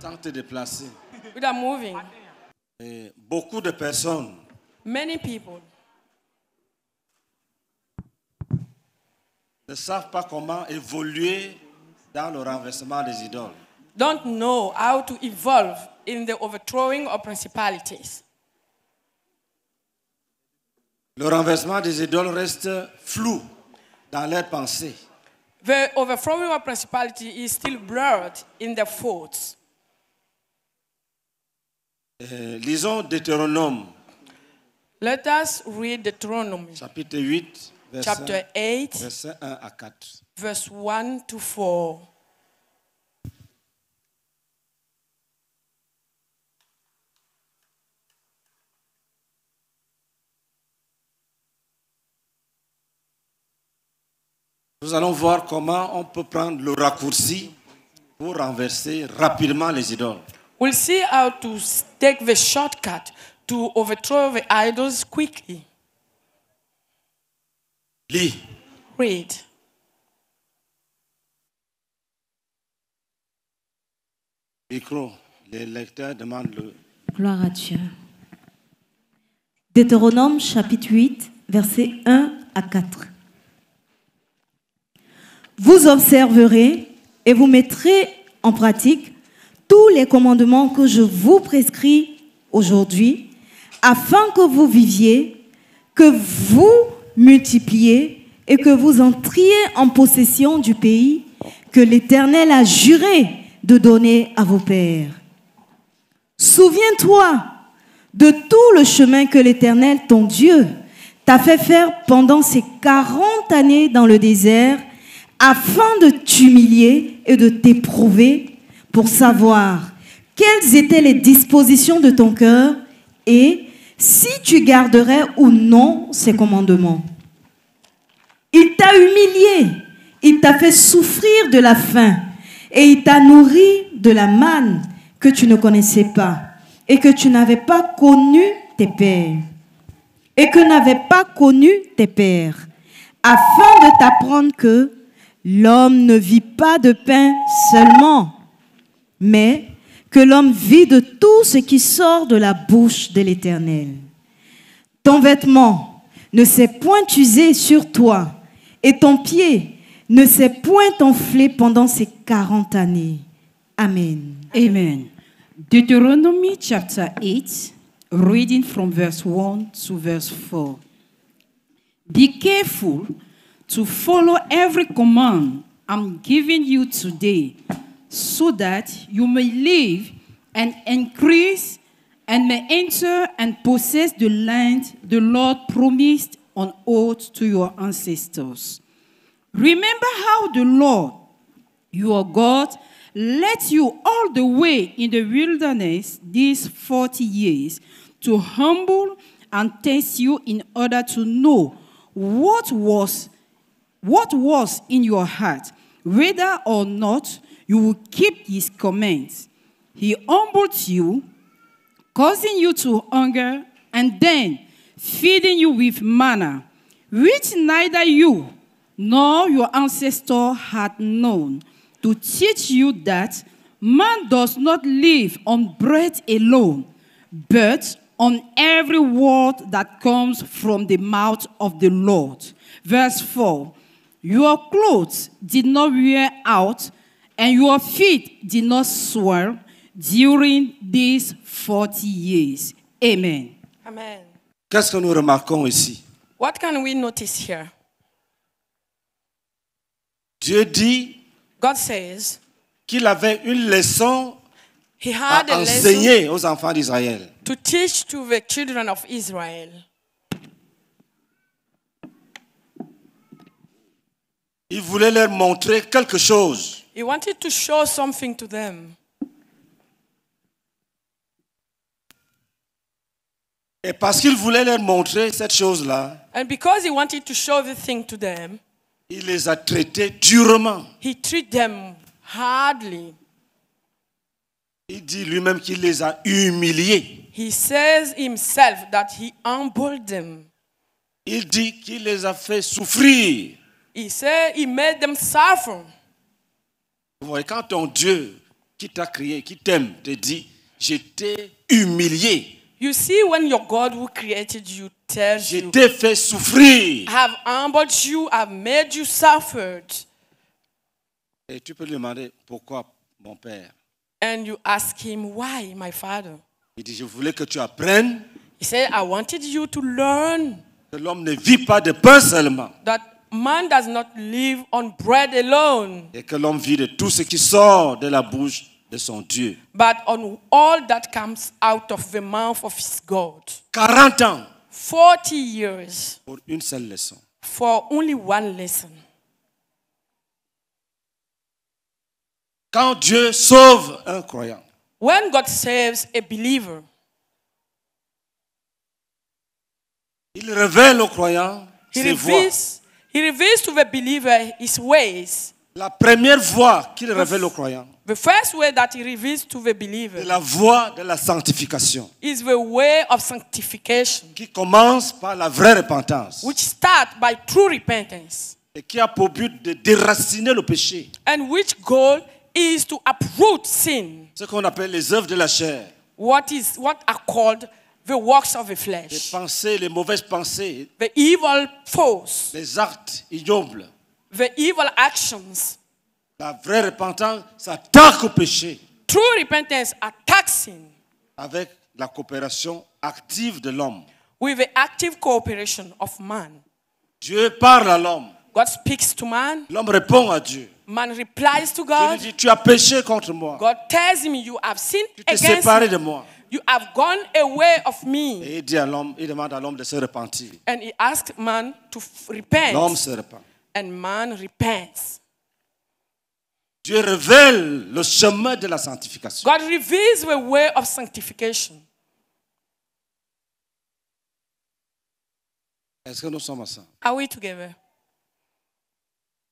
de te déplacer. are moving. Et beaucoup de personnes. Many people. Ne savent pas comment évoluer dans le renversement des idoles. Don't know how to evolve in the overthrowing of principalities. Le renversement des idoles reste flou dans leurs pensées. The overthrowing of principality is still blurred in their thoughts. Euh, lisons Deutéronome. Let us read Deuteronomy. Chapitre 8, verset, 8, verset 1 à 4. Verse 1 to 4. Nous allons voir comment on peut prendre le raccourci pour renverser rapidement les idoles. Nous see how to take the shortcut to overthrow the idols quickly. Lis. Read. Micro. Les lecteurs demandent le. Gloire à Dieu. Deutéronome chapitre 8, versets 1 à 4. Vous observerez et vous mettrez en pratique tous les commandements que je vous prescris aujourd'hui, afin que vous viviez, que vous multipliez et que vous entriez en possession du pays que l'Éternel a juré de donner à vos pères. Souviens-toi de tout le chemin que l'Éternel, ton Dieu, t'a fait faire pendant ces 40 années dans le désert, afin de t'humilier et de t'éprouver pour savoir quelles étaient les dispositions de ton cœur et si tu garderais ou non ses commandements. Il t'a humilié, il t'a fait souffrir de la faim et il t'a nourri de la manne que tu ne connaissais pas et que tu n'avais pas connu tes pères et que n'avais pas connu tes pères afin de t'apprendre que l'homme ne vit pas de pain seulement mais que l'homme vit de tout ce qui sort de la bouche de l'Éternel. Ton vêtement ne s'est point usé sur toi, et ton pied ne s'est point enflé pendant ces quarante années. Amen. Amen. Deuteronomy chapter 8, reading from verse 1 to verse 4. Be careful to follow every command I'm giving you today so that you may live and increase and may enter and possess the land the Lord promised on oath to your ancestors. Remember how the Lord, your God, led you all the way in the wilderness these 40 years to humble and test you in order to know what was what was in your heart whether or not you will keep his commands. He humbled you, causing you to hunger, and then feeding you with manna, which neither you nor your ancestor had known, to teach you that man does not live on bread alone, but on every word that comes from the mouth of the Lord. Verse 4 Your clothes did not wear out and your feet did not swell during these 40 years. Amen. Qu'est-ce que nous remarquons ici? What can we notice here? Dieu dit qu'il avait une leçon à enseigner aux enfants d'Israël. To teach to the children of Israel. Il voulait leur montrer quelque chose. He wanted to show something to them. Et parce qu'il voulait leur montrer cette chose-là, And because he wanted to show the thing to them, il les a traités durement. he treated them hardly. Il dit lui-même qu'il les a humiliés. He says himself that he humbled them. Il dit qu'il les a fait souffrir. He said he made them suffer. Vous voyez, quand ton Dieu qui t'a créé, qui t'aime, te dit, je t'ai humilié. You see, when your God who created you tells je you, t'ai fait souffrir. I have humbled you, I have made you suffered. Et tu peux lui demander pourquoi mon père. And you ask him why, my father. Il dit, je voulais que tu apprennes. He said, I wanted you to learn. Que l'homme ne vit pas de pain seulement. That Man does not live on bread alone. Et que l'homme vit de tout ce qui sort de la bouche de son Dieu. But on all that comes out of the mouth of his God. 40 ans. 40 years. Pour une seule leçon. For only one lesson. Quand Dieu sauve un croyant. When God saves a believer. Il révèle au croyant ses voies. He reveals to the believer his ways. La première voie qu'il révèle au croyant. The first way that he reveals to the believer. La voie de la sanctification. Is the way of sanctification. Qui commence par la vraie repentance. Which starts by true repentance. Et qui a pour but de déraciner le péché. And which goal is to uproot sin. Ce qu'on appelle les œuvres de la chair. What is what are called The works of the flesh. Les pensées, les mauvaises pensées. The evil thoughts. Les actes ignobles. The evil actions. La vraie repentance s'attaque au péché. True repentance attacks sin. Avec la coopération active de l'homme. With the active cooperation of man. Dieu parle à l'homme. God speaks to man. L'homme répond à Dieu. Man replies to God. Dieu dit, tu as péché contre moi. God tells him you have sinned tu t'es séparé de moi. You have gone away of me. Et il dit à il demande à l'homme de se repentir. And he asked man to repent. L'homme se repent. And man repents. Dieu révèle le chemin de la sanctification. God reveals the way of sanctification. Est-ce que nous sommes ensemble? Are we together?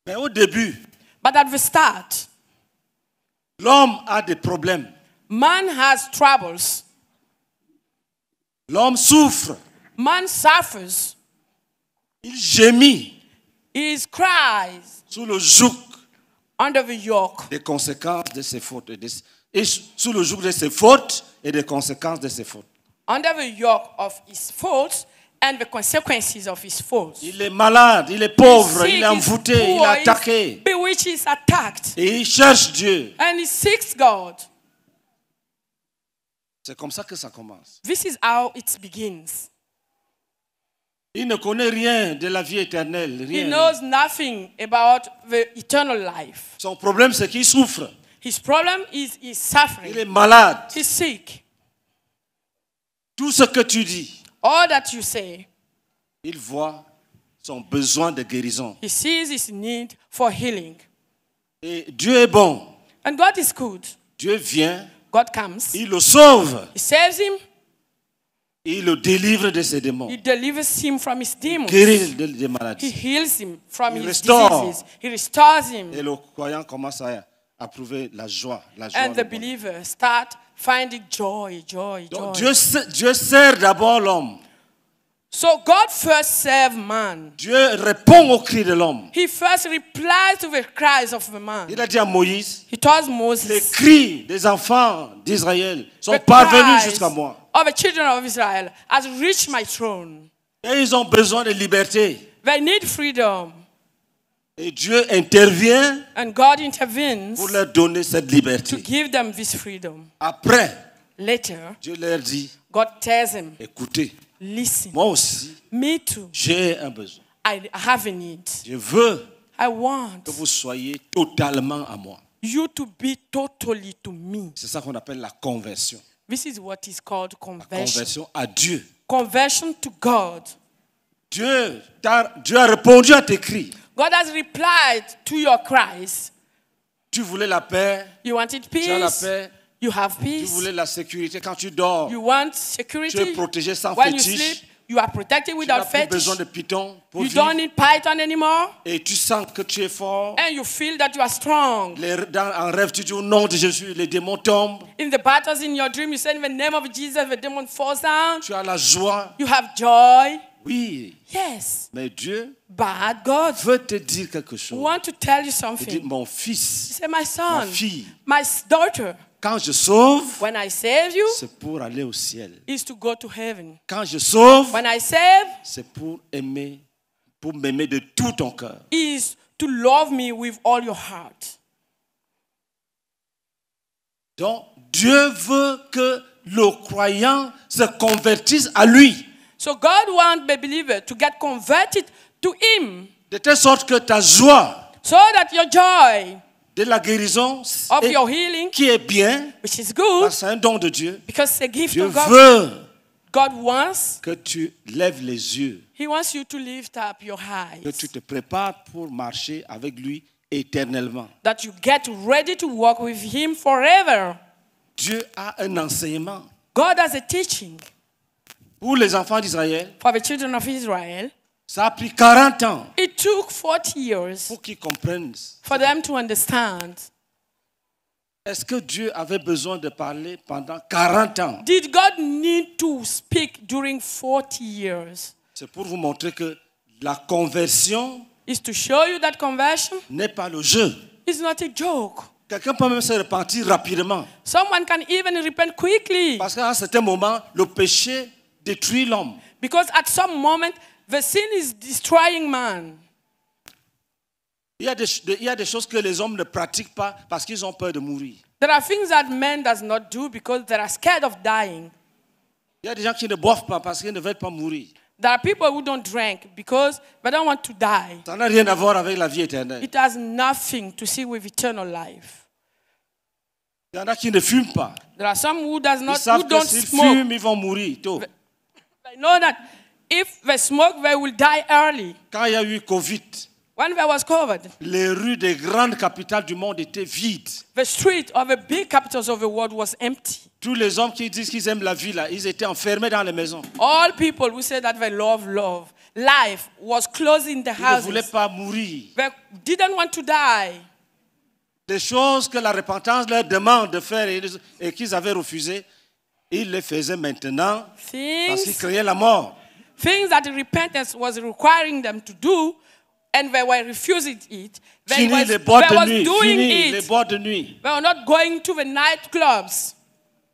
Mais au début, But at the start, l'homme a des problèmes. Man has troubles. L'homme souffre. Man suffers. Il gémit. He cries. Sous le joug. Under the yoke. Des conséquences de ses fautes et, de, et sous le joug de ses fautes et des conséquences de ses fautes. Under the yoke of his faults and the consequences of his faults. Il est malade, il est pauvre, il est envoûté, il est attaqué. Bewitched, is attacked. Et il cherche Dieu. And he seeks God. C'est comme ça que ça commence. Il ne connaît rien de la vie éternelle, Son problème c'est qu'il souffre. Il est malade. Tout ce que tu dis. Il voit son besoin de guérison. Et Dieu est bon. Dieu vient God comes. Il le sauve. He saves him. Il le délivre de ses démons. He delivers him from his demons. Il guérit de maladies. He heals him from Il his restaure. diseases. He restores him. Et le croyant commence à approuver la joie, la joie. And the believer start finding joy, joy, joy. Donc Dieu, Dieu sert d'abord l'homme. So God first served man. Dieu répond au cri de l'homme. He first replies to the cries of the man. Il a dit à Moïse. He told Moses. Les cris des enfants d'Israël sont parvenus jusqu'à moi. Of the children of Israel has reached my throne. Et ils ont besoin de liberté. They need freedom. Et Dieu intervient And God intervenes pour leur donner cette liberté. To give them this freedom. Après, Later, Dieu leur dit, God tells him, écoutez, Listen. Moi aussi. Me too. J'ai un besoin. I have a need. Je veux I want que vous soyez totalement à moi. You to be totally to me. C'est ça qu'on appelle la conversion. This is what is called conversion. La conversion à Dieu. Conversion to God. Dieu, a, Dieu a répondu à tes cris. God has replied to your cries. Tu voulais la paix. You wanted peace. Tu as la paix. You have peace. Tu voulais la sécurité quand tu dors. You want security. Tu es protégé sans When fétiche. You sleep, you are protected without tu n'as plus besoin de Python pour you vivre. don't need Python anymore. Et tu sens que tu es fort. And you feel that you are strong. Les, dans, en rêve, tu dis au nom de Jésus, les démons tombent. In the battles in your dream, you say in the name of Jesus, the demon falls down. Tu as la joie. You have joy. Oui. Yes. Mais Dieu But God veut te dire quelque chose. Want to tell you something. Il dit, mon fils, say, my son, ma fille, my daughter, quand je sauve, when I save you, c'est pour aller au ciel. Is to go to heaven. Quand je sauve, when I save, c'est pour aimer, pour m'aimer de tout ton cœur. Is to love me with all your heart. Donc Dieu veut que le croyant se convertisse à lui. So God wants the believer to get converted to him. De telle sorte que ta joie so that your joy de la guérison of et, your healing, qui est bien, which is good, c'est un don de Dieu. Because a gift Dieu of God, veut God wants, que tu lèves les yeux. He wants you to lift up your eyes, que tu te prépares pour marcher avec lui éternellement. That you get ready to walk with him forever. Dieu a un enseignement. God has a teaching. Pour les enfants d'Israël. For the children of Israel. Ça a pris 40 ans. It took 40 years pour qu'ils comprennent. For them to understand. Est-ce que Dieu avait besoin de parler pendant 40 ans? Did God need to speak during 40 years? C'est pour vous montrer que la conversion is to show you that conversion n'est pas le jeu. It's not a joke. Quelqu'un peut même se repentir rapidement. Someone can even repent quickly. Parce qu'à un certain moment, le péché détruit l'homme. Because at some moment The sin is destroying man. Il y, a des, il y a des choses que les hommes ne pratiquent pas parce qu'ils ont peur de mourir. There are things that men does not do because they are scared of dying. Il y a des gens qui ne boivent pas parce qu'ils ne veulent pas mourir. There are people who don't drink because they don't want to die. Ça n'a rien à voir avec la vie éternelle. It has nothing to see with eternal life. Il y en a qui ne fument pas. There are some who does not ils savent who que don't s'ils smoke. fument, ils vont mourir tôt. They know that Quand il y a eu Covid, les rues des grandes capitales du monde étaient vides. the street of the big capitals of the world was empty. Tous les hommes qui disent qu'ils aiment la vie, là, ils étaient enfermés dans les maisons. All people who that they love life was closing the Ils ne voulaient pas mourir. They didn't want to die. Des choses que la repentance leur demande de faire et, qu'ils avaient refusé, ils les faisaient maintenant parce qu'ils créaient la mort. things that repentance was requiring them to do, and they were refusing it. They, doing it. They were not going to the nightclubs.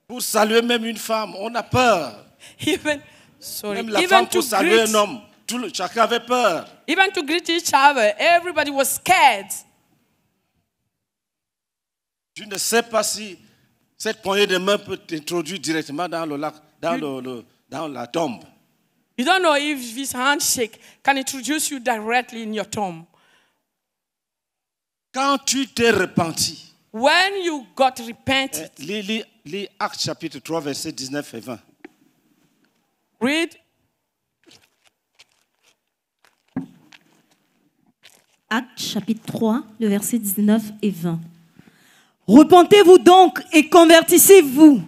Pour saluer même une femme, on a peur. Even, sorry, Même la even femme to pour saluer greet, un homme, tout le, chacun avait peur. even to greet each other, everybody was scared. Tu ne sais pas si cette poignée de main peut t'introduire directement dans le lac, dans le- le- dans la tombe. You don't know if this handshake can introduce you directly in your tomb. Quand tu t'es repenti, When you got eh, repented, lis, chapitre 3, verset 19 et 20. Read Acte chapitre 3, le verset 19 et 20. Repentez-vous donc et convertissez-vous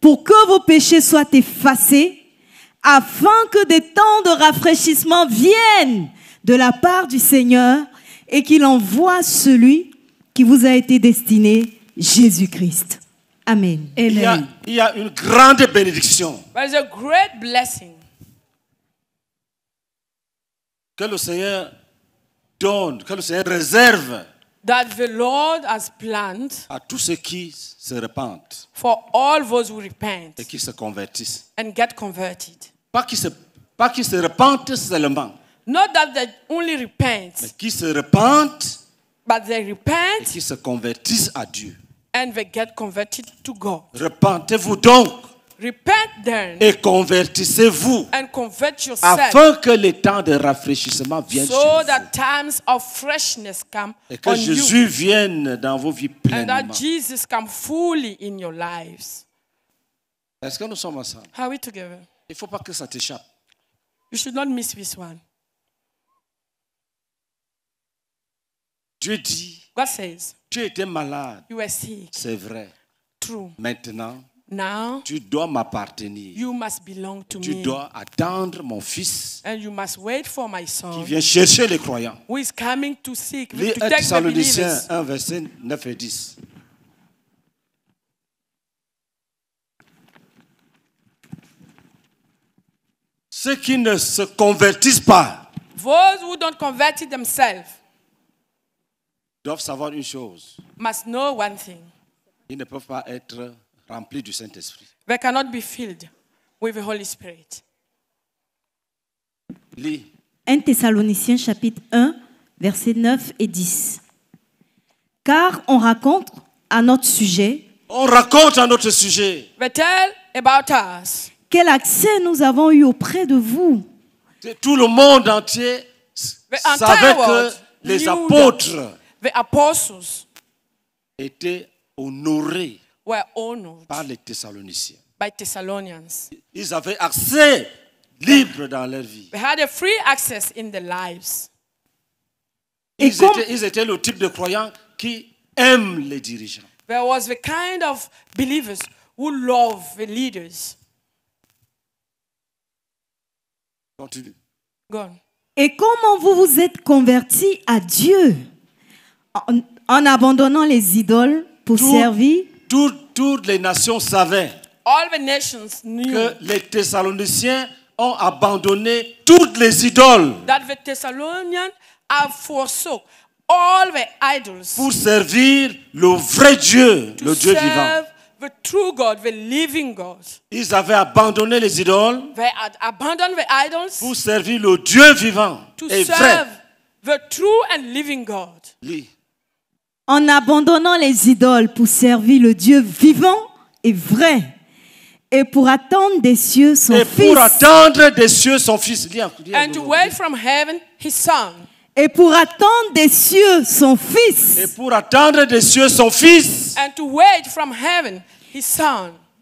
pour que vos péchés soient effacés afin que des temps de rafraîchissement viennent de la part du Seigneur et qu'il envoie celui qui vous a été destiné, Jésus-Christ. Amen. Il y, a, une grande bénédiction. great blessing. Que le Seigneur donne, que le Seigneur réserve. That à tous ceux qui se repentent for all those who repent et qui se convertissent and get converted. Pas qu'ils se, pas se repentent seulement. Mais qu'ils se repentent. But they repent. Et qu'ils se convertissent à Dieu. And they get converted to God. Repentez-vous donc. Repent then, et convertissez-vous afin que les temps de rafraîchissement viennent so vous. et que Jésus vienne dans vos vies pleinement. Est-ce que nous sommes ensemble? Il ne faut pas que ça t'échappe. Dieu dit, tu étais malade. You were sick. C'est vrai. True. Maintenant, Now, tu dois m'appartenir. You must belong to tu dois attendre mon fils And you must wait for my son, qui vient chercher les croyants. Who 1 Thessaloniciens 1, verset 9 et 10. Ceux qui ne se convertissent pas. Those who don't convert themselves. Doivent savoir une chose. Must know one thing. Ils ne peuvent pas être remplis du Saint-Esprit. They cannot be filled with the Holy Spirit. Lis. 1 Thessaloniciens chapitre 1 versets 9 et 10. Car on raconte à notre sujet. On raconte à notre sujet. They tell about us. Quel accès nous avons eu auprès de vous. Tout le monde entier savait que les apôtres étaient honorés par les Thessaloniciens. Ils avaient accès libre dans leur vie. Ils, étaient, le type de croyants qui aiment les dirigeants. Et comment vous vous êtes convertis à Dieu en, abandonnant les idoles pour servir Toutes les nations savaient que les Thessaloniciens ont abandonné toutes les idoles pour servir le vrai Dieu, le Dieu vivant the true God, the living God. Ils avaient abandonné les idoles They had the idols pour servir le Dieu vivant to et vrai. the true and living God. Lis. En abandonnant les idoles pour servir le Dieu vivant et vrai, et pour attendre des cieux son Et pour attendre des cieux son Fils. Lis, And to wait from heaven his son. et pour attendre des cieux son Fils, Et pour attendre des cieux son Fils and to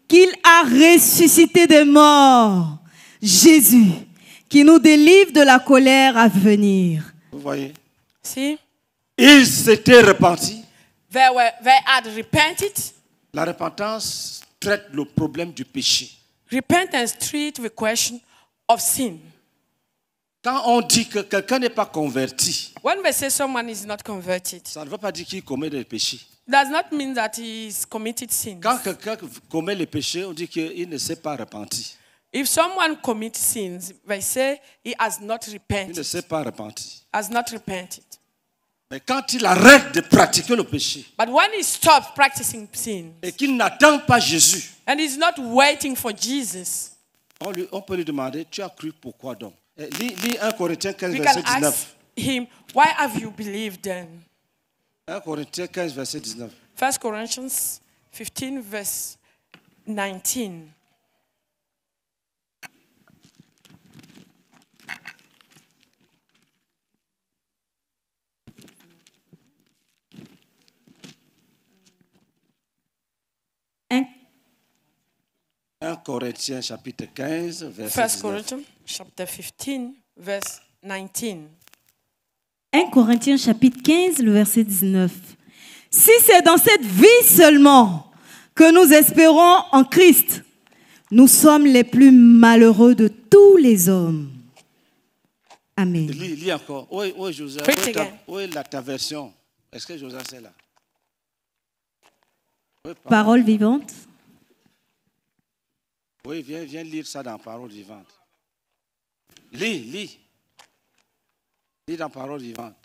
qu'il a ressuscité des morts Jésus qui nous délivre de la colère à venir vous voyez ils s'étaient repentis la repentance traite le problème du péché repentance treats the question of sin quand on dit que quelqu'un n'est pas converti, ça ne veut pas dire qu'il commet des péchés. does not mean that he's committed sins. Quand quelqu'un commet on dit qu'il ne s'est pas repenti. If someone commits sins, they say he has not repented. Il ne s'est pas repenti. Has not repented. Mais quand il arrête de pratiquer le péché But when he stops practicing sin et qu'il n'attend pas Jésus, and he's not waiting for Jesus, on, lui, on peut lui demander, tu as cru pourquoi donc eh, Lis, 1 Corinthiens 15, we can ask him, why have you believed then? 1 Corinthiens 15, verset 19. 1 Corinthiens 15, verse 19. 1 Corinthiens chapitre 15, verset 19. 1 Corinthiens chapitre 15, verset 19. 1 Corinthiens chapitre 15, le verset 19. Si c'est dans cette vie seulement que nous espérons en Christ, nous sommes les plus malheureux de tous les hommes. Amen. Lis, encore. Oui, oui, Joseph. Oui, la, version. Est-ce que Joseph c'est là? parole. vivante. Oui, viens, viens lire ça dans Parole vivante. Lis, lis. Parole vivante.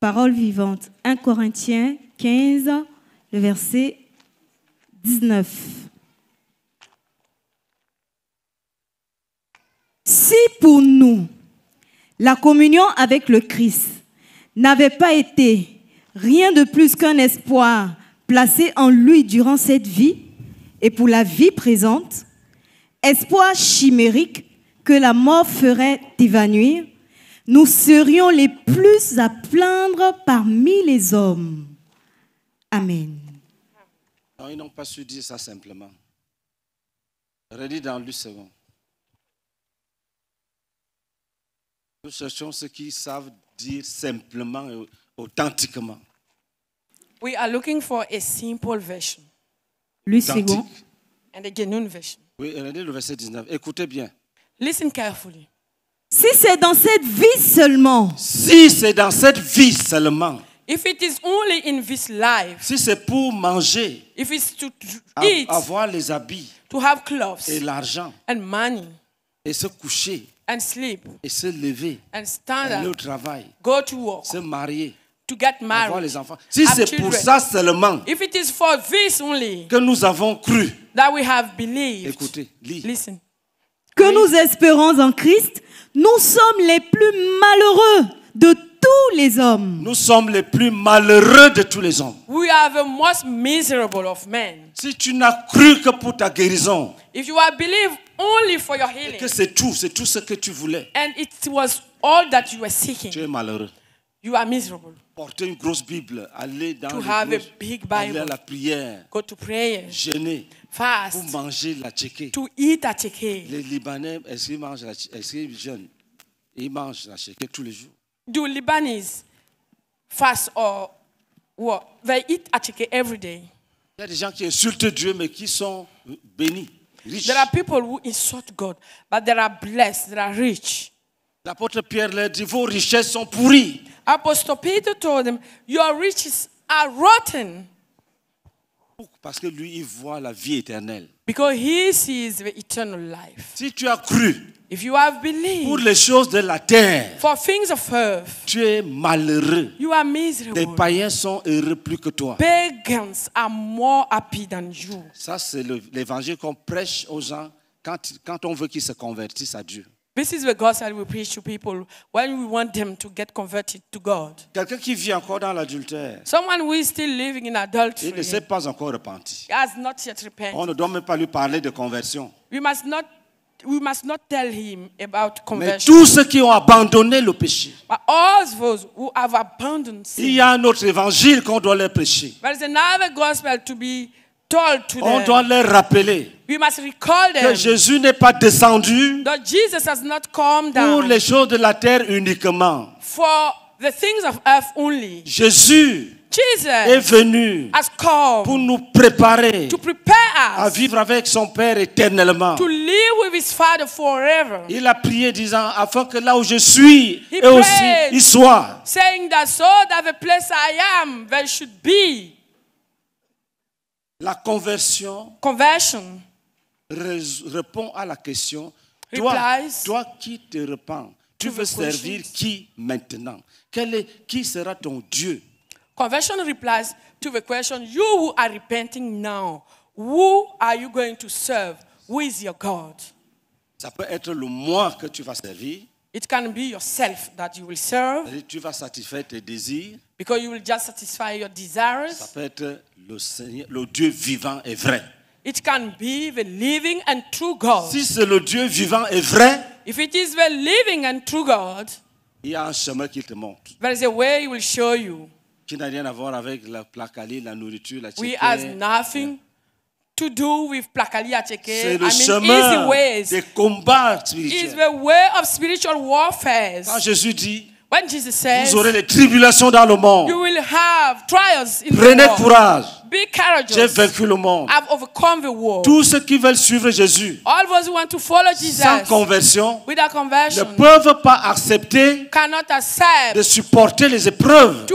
Parole vivante. 1 Corinthiens 15, le verset 19. Si pour nous, la communion avec le Christ n'avait pas été rien de plus qu'un espoir placé en lui durant cette vie et pour la vie présente, espoir chimérique que la mort ferait évanouir, nous serions les plus à plaindre parmi les hommes. Amen. ils n'ont pas su dire ça simplement. Redis dans Luc second. Nous cherchons ceux qui savent dire simplement et authentiquement. We are looking for a simple version. Luc second. And a Oui, regardez le verset 19. Écoutez bien. Listen carefully. Si c'est dans cette vie seulement. Si c'est dans cette vie seulement. If it is only in this life. Si c'est pour manger. If it's to eat. Avoir les habits. To have clothes. Et l'argent. And money. Et se coucher. And sleep. Et se lever. And stand Aller up. au travail. Go to work. Se marier. To get married. Avoir les enfants. Si c'est pour ça seulement. If it is for this only. Que nous avons cru. That we have believed. Écoutez, lis. Listen. Que nous espérons en Christ nous sommes les plus malheureux de tous les hommes. Nous sommes les plus malheureux de tous les hommes. We are the most miserable of men. Si tu n'as cru que pour ta guérison. If you have believed only for your healing. Et que c'est tout, c'est tout ce que tu voulais. And it was all that you were seeking. Tu es malheureux. You are miserable. Porter une grosse Bible, aller dans to have grosses, a big Bible, aller à la prière, go to prayer, jeûner fast. manger manger la tchéké. To eat a tchéké. Les Libanais, est-ce qu'ils mangent la Est-ce qu'ils jeûnent? Ils mangent la tchéké tous les jours. Do Lebanese fast or what? They eat attiké every day. Il y a des gens qui insultent Dieu mais qui sont bénis. Riches. There are people who insult God, but they are blessed, they are rich. L'apôtre Pierre leur dit vos richesses sont pourries. Apostle Peter told them your riches are rotten. Parce que lui, il voit la vie éternelle. Because he sees eternal life. Si tu as cru pour les choses de la terre, for things of earth, tu es malheureux. Les païens sont heureux plus que toi. Pagans are more happy than you. Ça, c'est l'évangile qu'on prêche aux gens quand, quand on veut qu'ils se convertissent à Dieu. This is the gospel we preach to people when we want them to get converted to God. Quelqu'un qui vit encore dans l'adultère. Someone who is still living in adultery. Il ne s'est pas encore repenti. He has not yet repented. On ne doit même pas lui parler de conversion. We must not we must not tell him about conversion. Mais tous ceux qui ont abandonné le péché. But all those who have abandoned sin. Il y a un autre évangile qu'on doit leur prêcher. There is another gospel to be told to On them. doit les rappeler We must recall them que Jésus n'est pas descendu that Jesus has not come down pour les choses de la terre uniquement. for the things of earth only. Jésus Jesus est venu has come pour nous préparer to prepare à vivre avec son Père éternellement. to live with his Father forever, Il a prié disant, afin que là où je suis, He eux aussi, il soit. saying that so that the place I am, there should be. La conversion Conversion répond à la question toi, toi qui te repens, tu veux servir qui maintenant Quel est, Qui sera ton Dieu Conversion replies to the question You who are repenting now, who are you going to serve Who is your God Ça peut être le moi que tu vas servir. It can be yourself that you will serve. tu vas satisfaire tes désirs. Because you will just satisfy your desires. Ça peut être le Seigneur, le Dieu vivant et vrai. It can be the living and true God. Si c'est le Dieu vivant et vrai, if it is the living and true God, il y a un chemin qu'il te montre. There is a way he will show you. Qui n'a rien à voir avec la placali, la nourriture, la We has nothing to do with placali, acheke. C'est le I mean, chemin easy ways. des combats spirituels. Is the way of spiritual warfare. Quand Jésus dit vous aurez des tribulations dans le monde. Prenez courage. J'ai vaincu le monde. Tous ceux qui veulent suivre Jésus sans conversion, ne peuvent pas accepter de supporter les épreuves.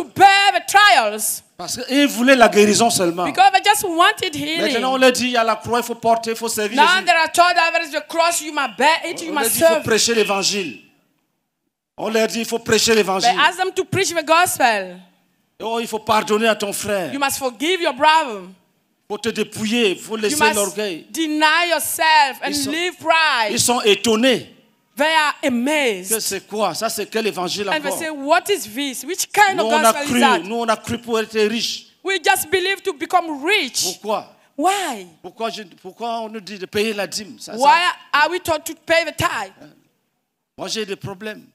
Parce qu'ils voulaient la guérison seulement. Because they Maintenant, on leur dit, il y a la croix, il faut porter, il faut servir Jésus. on leur dit, il faut prêcher l'évangile. On leur dit il faut prêcher l'évangile. They ask them to preach the gospel. Oh, il faut pardonner à ton frère. You must forgive your brother. Faut te dépouiller, faut laisser l'orgueil. You Deny yourself and sont, leave pride. Ils sont étonnés. They are amazed. Que c'est quoi Ça c'est quel évangile and encore And they say what is this? Which kind nous, of gospel cru, is that? Nous on a cru pour être riche. We just believe to become rich. Pourquoi Why? Pourquoi, je, pourquoi on nous dit de payer la dîme ça, Why ça, are we taught to pay the tithe? Hein? Moi j'ai des problèmes.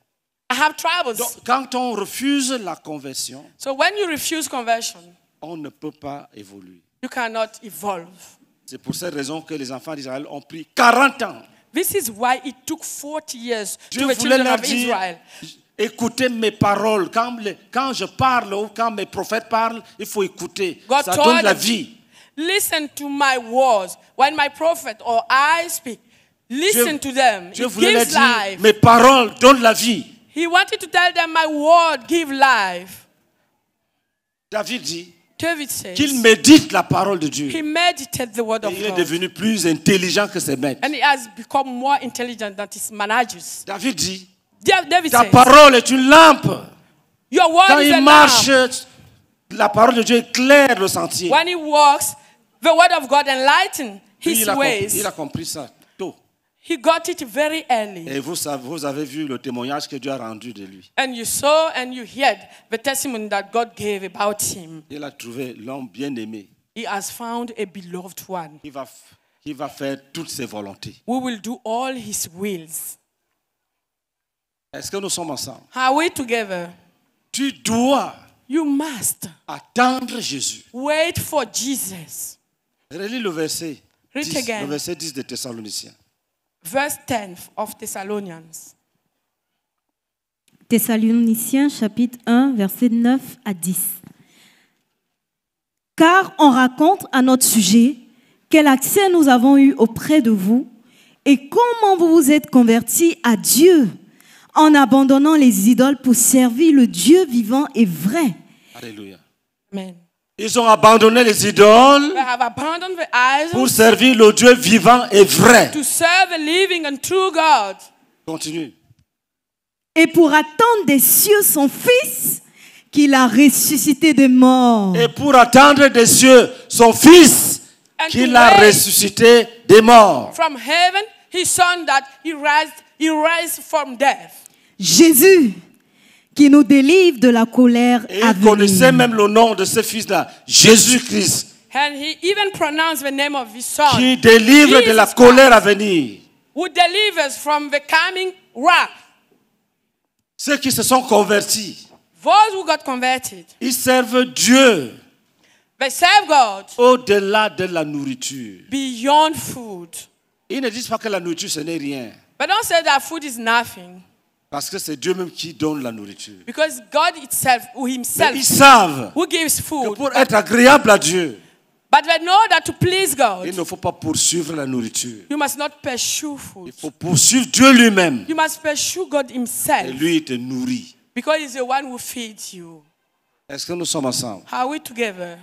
I have troubles. Donc, quand on refuse la conversion, so when you refuse conversion, on ne peut pas évoluer. You cannot evolve. C'est pour cette raison que les enfants d'Israël ont pris 40 ans. This is why it took 40 years Dieu to the children of dire, Israel. Écoutez mes paroles. Quand, les, quand, je parle ou quand mes prophètes parlent, il faut écouter. God Ça donne la vie. Listen to my words. When my prophet or I speak, listen Dieu, to them. Dieu It voulait gives dire, life. mes paroles donnent la vie. He wanted to tell them, My word give life. David dit says, qu'il médite la parole de Dieu. He meditated the word of il est God. plus intelligent que ses maîtres. And he has become more intelligent than his managers. David dit David Ta says, parole est une lampe. Your word Quand is a lamp. la parole de Dieu éclaire le sentier. When he walks, the word of God enlightens his il, He compris, il a compris ça. He got it very early. Et vous, vous avez vu le témoignage que Dieu a rendu de lui. And you saw and you heard the testimony that God gave about him. Il a trouvé l'homme bien-aimé. He has found a beloved one. Il va, il va faire toutes ses volontés. We will do all his wills. Est-ce que nous sommes ensemble? Are we together? Tu dois you must attendre Jésus. Wait for Jesus. Relis le verset Read 10, again. le verset 10 de Thessaloniciens. Verset 10 of Thessaloniciens. Thessaloniciens chapitre 1 verset 9 à 10. Car on raconte à notre sujet quel accès nous avons eu auprès de vous et comment vous vous êtes convertis à Dieu en abandonnant les idoles pour servir le Dieu vivant et vrai. Alléluia. Amen. Ils ont abandonné les idoles pour servir le Dieu vivant et vrai. To serve living and true God. Continue. Et pour attendre des cieux son Fils qu'il a ressuscité des morts. Et pour attendre des cieux son Fils qu'il a ressuscité des morts. From heaven, his son that he raised, he raised from death. Jésus qui nous délivre de la colère Et à il connaissait même le nom de ce fils-là, Jésus-Christ, And he even pronounced the name of his son. qui délivre de la colère à venir. who delivers from the coming wrath. Ceux qui se sont convertis, Those who got converted, ils servent Dieu they serve God au-delà de la nourriture. beyond food. Ils ne disent pas que la nourriture, ce n'est rien. But don't say that food is nothing. Parce que c'est Dieu même qui donne la nourriture. Because God itself, who himself, who gives food. que pour être agréable à Dieu, But we know that to please God, il ne faut pas poursuivre la nourriture. You must not pursue food. Il faut poursuivre Dieu lui-même. You must pursue God himself. Et lui, il te nourrit. Because he's the one who feeds you. Est-ce que nous sommes ensemble? How we together?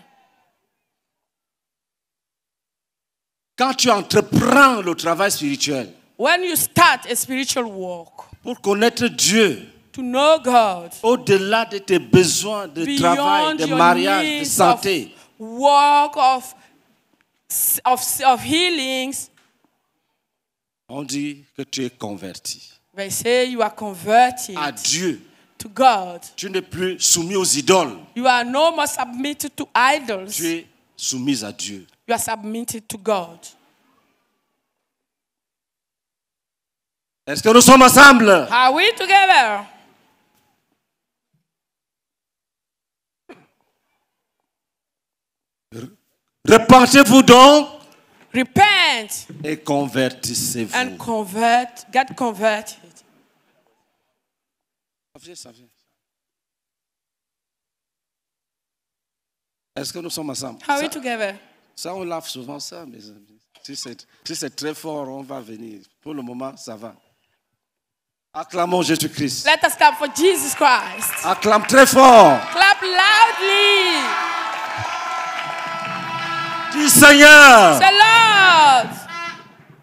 Quand tu entreprends le travail spirituel, When you start a spiritual walk, pour connaître Dieu. Au-delà de tes besoins de travail, de mariage, de santé. Of On dit que tu es converti. À Dieu. Tu n'es plus soumis aux idoles. Tu es soumis à Dieu. Est-ce que nous sommes ensemble? Are ah we together? Repentez-vous donc. Repent. Et convertissez-vous. And convert, get converted. Est-ce que nous sommes ensemble? Are ah we together? Ça, on lave souvent ça, mes amis. Si c'est très fort, on va venir. Pour le moment, ça va. Acclamons Jésus-Christ. Let us clap for Jesus Christ. Acclame très fort. Clap loudly. Dis Seigneur. The Lord.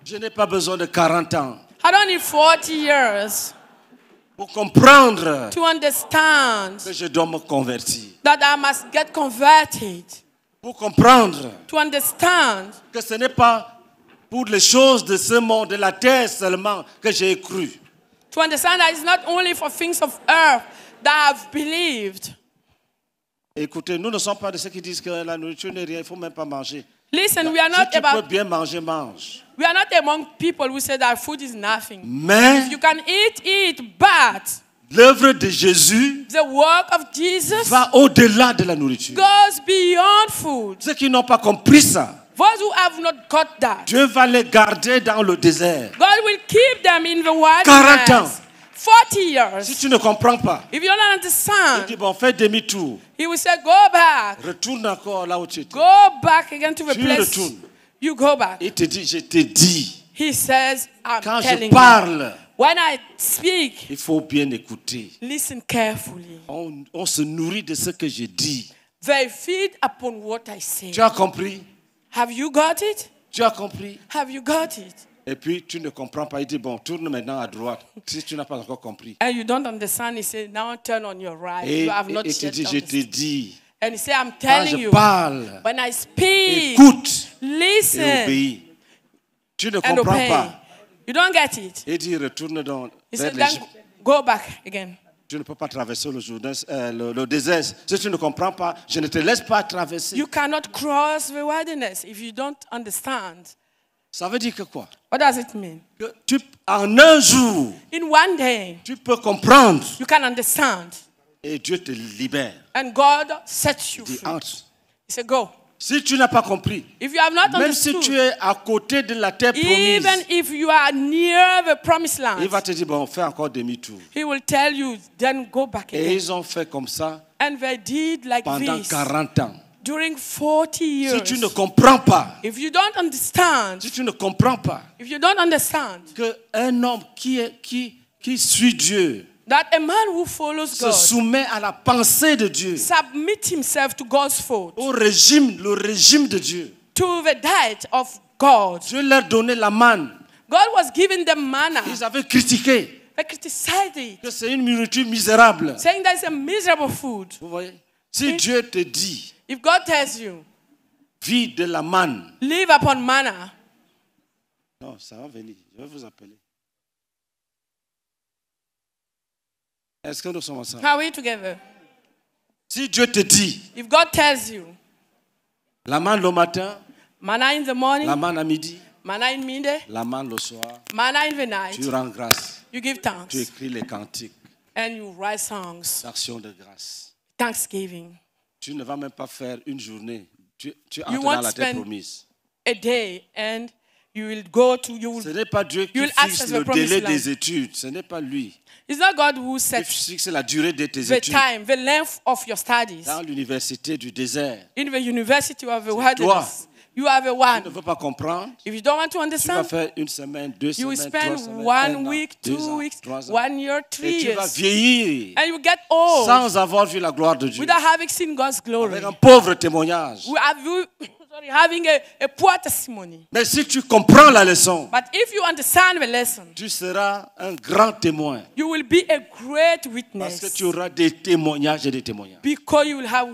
Je n'ai pas besoin de 40 ans. I don't need 40 years. Pour comprendre to understand que je dois me convertir. That I must get converted. Pour comprendre to understand que ce n'est pas pour les choses de ce monde, de la terre seulement que j'ai cru to understand that it's not only for things of earth that have believed. Écoutez, nous ne sommes pas de ceux qui disent que la nourriture n'est rien, il faut même pas manger. Listen, we are not si tu about, peux bien manger, mange. We are not among people who say that food is nothing. Mais If you can eat, eat, but l'œuvre de Jésus the work of Jesus va au-delà de la nourriture. Goes beyond food. Ceux qui n'ont pas compris ça. Those who have not got that. Dieu va les garder dans le désert. God will keep them in the wilderness. 40 ans. 40 years. Si tu ne comprends pas. If you don't understand. Il dit bon, fais demi-tour. He will say go back. Retourne encore là où tu étais. Go back again to the tu place. retournes. You go back. Il te dit je te dis. He says I'm Quand telling je parle. You. When I speak, il faut bien écouter. Listen carefully. On, on se nourrit de ce que je dis. They feed upon what I say. Tu as compris? Have you got it? Tu as compris? Have you got it? Et puis tu ne comprends pas. Il dit bon, tourne maintenant à droite. Si tu n'as pas encore compris. And you don't understand. He said, now turn on your right. Et, you have not et, et il dit, je te dis. And he said, I'm telling je you. Parle, when I speak, écoute. Listen. Et obéis. Tu ne comprends obey. pas. You don't get it. Et dit retourne dans. He said, then go back again. Je ne peux pas traverser le, Jourdain, euh, le, le, désert. Si tu ne comprends pas, je ne te laisse pas traverser. You cannot cross the wilderness if you don't understand. Ça veut dire que quoi? What does it mean? Que tu, en un jour, In one day, tu peux comprendre. You can understand. Et Dieu te libère. And God sets you free. Out. He said, go. Si tu n'as pas compris, if you have not même si tu es à côté de la terre promise, even if you are near the promised land, il va te dire, bon, on fait encore demi-tour. He will tell you, then go back again. Et ils ont fait comme ça And they did like pendant this. 40 ans. During 40 years, si tu ne comprends pas, if you don't understand, si tu ne comprends pas, if you don't understand, que un homme qui est qui qui suit Dieu, That a man who follows God, soumet à la pensée de Dieu, submit himself to God's thought, au régime, le régime de Dieu. To the diet of God. Dieu leur donnait la manne. God was giving them manna. Ils avaient critiqué. They criticized it. Que c'est une nourriture misérable. Saying that it's a miserable food. Vous voyez? Si If, Dieu te dit, If God tells you, vis de la manne. Live upon manna. Non, ça va venir. Je vais vous appeler. Est-ce que nous sommes ensemble? Are we together? Si Dieu te dit, If God tells you, la main le matin, mana in the morning, la main à midi, mana in midday, la main le soir, mana in the night, tu rends grâce, you give thanks, tu écris les cantiques, and you write songs, d'action de grâce. Thanksgiving. Tu ne vas même pas faire une journée. Tu, tu entres dans la terre promise. A day and You will go to you will, Ce n'est pas Dieu qui fixe le délai land. des études, ce n'est pas lui. It's not God who sets fixe la durée de tes the études. time, the length of your studies. Dans l'université du désert, In the university of the toi. wilderness, you are the Tu ne veux pas comprendre. If you don't want to Tu vas understand, faire une semaine, deux semaines, trois semaines, one week, deux two weeks, ans. one year, Et tu vas years, vieillir and you get old sans avoir vu la gloire de Dieu. without having seen God's glory. Avec un pauvre témoignage. We have you Sorry, having a, a poor testimony. Mais si tu comprends la leçon, But if you understand the lesson, tu seras un grand témoin. you will be a great witness Parce que tu auras des témoignages et des témoignages. Because you will have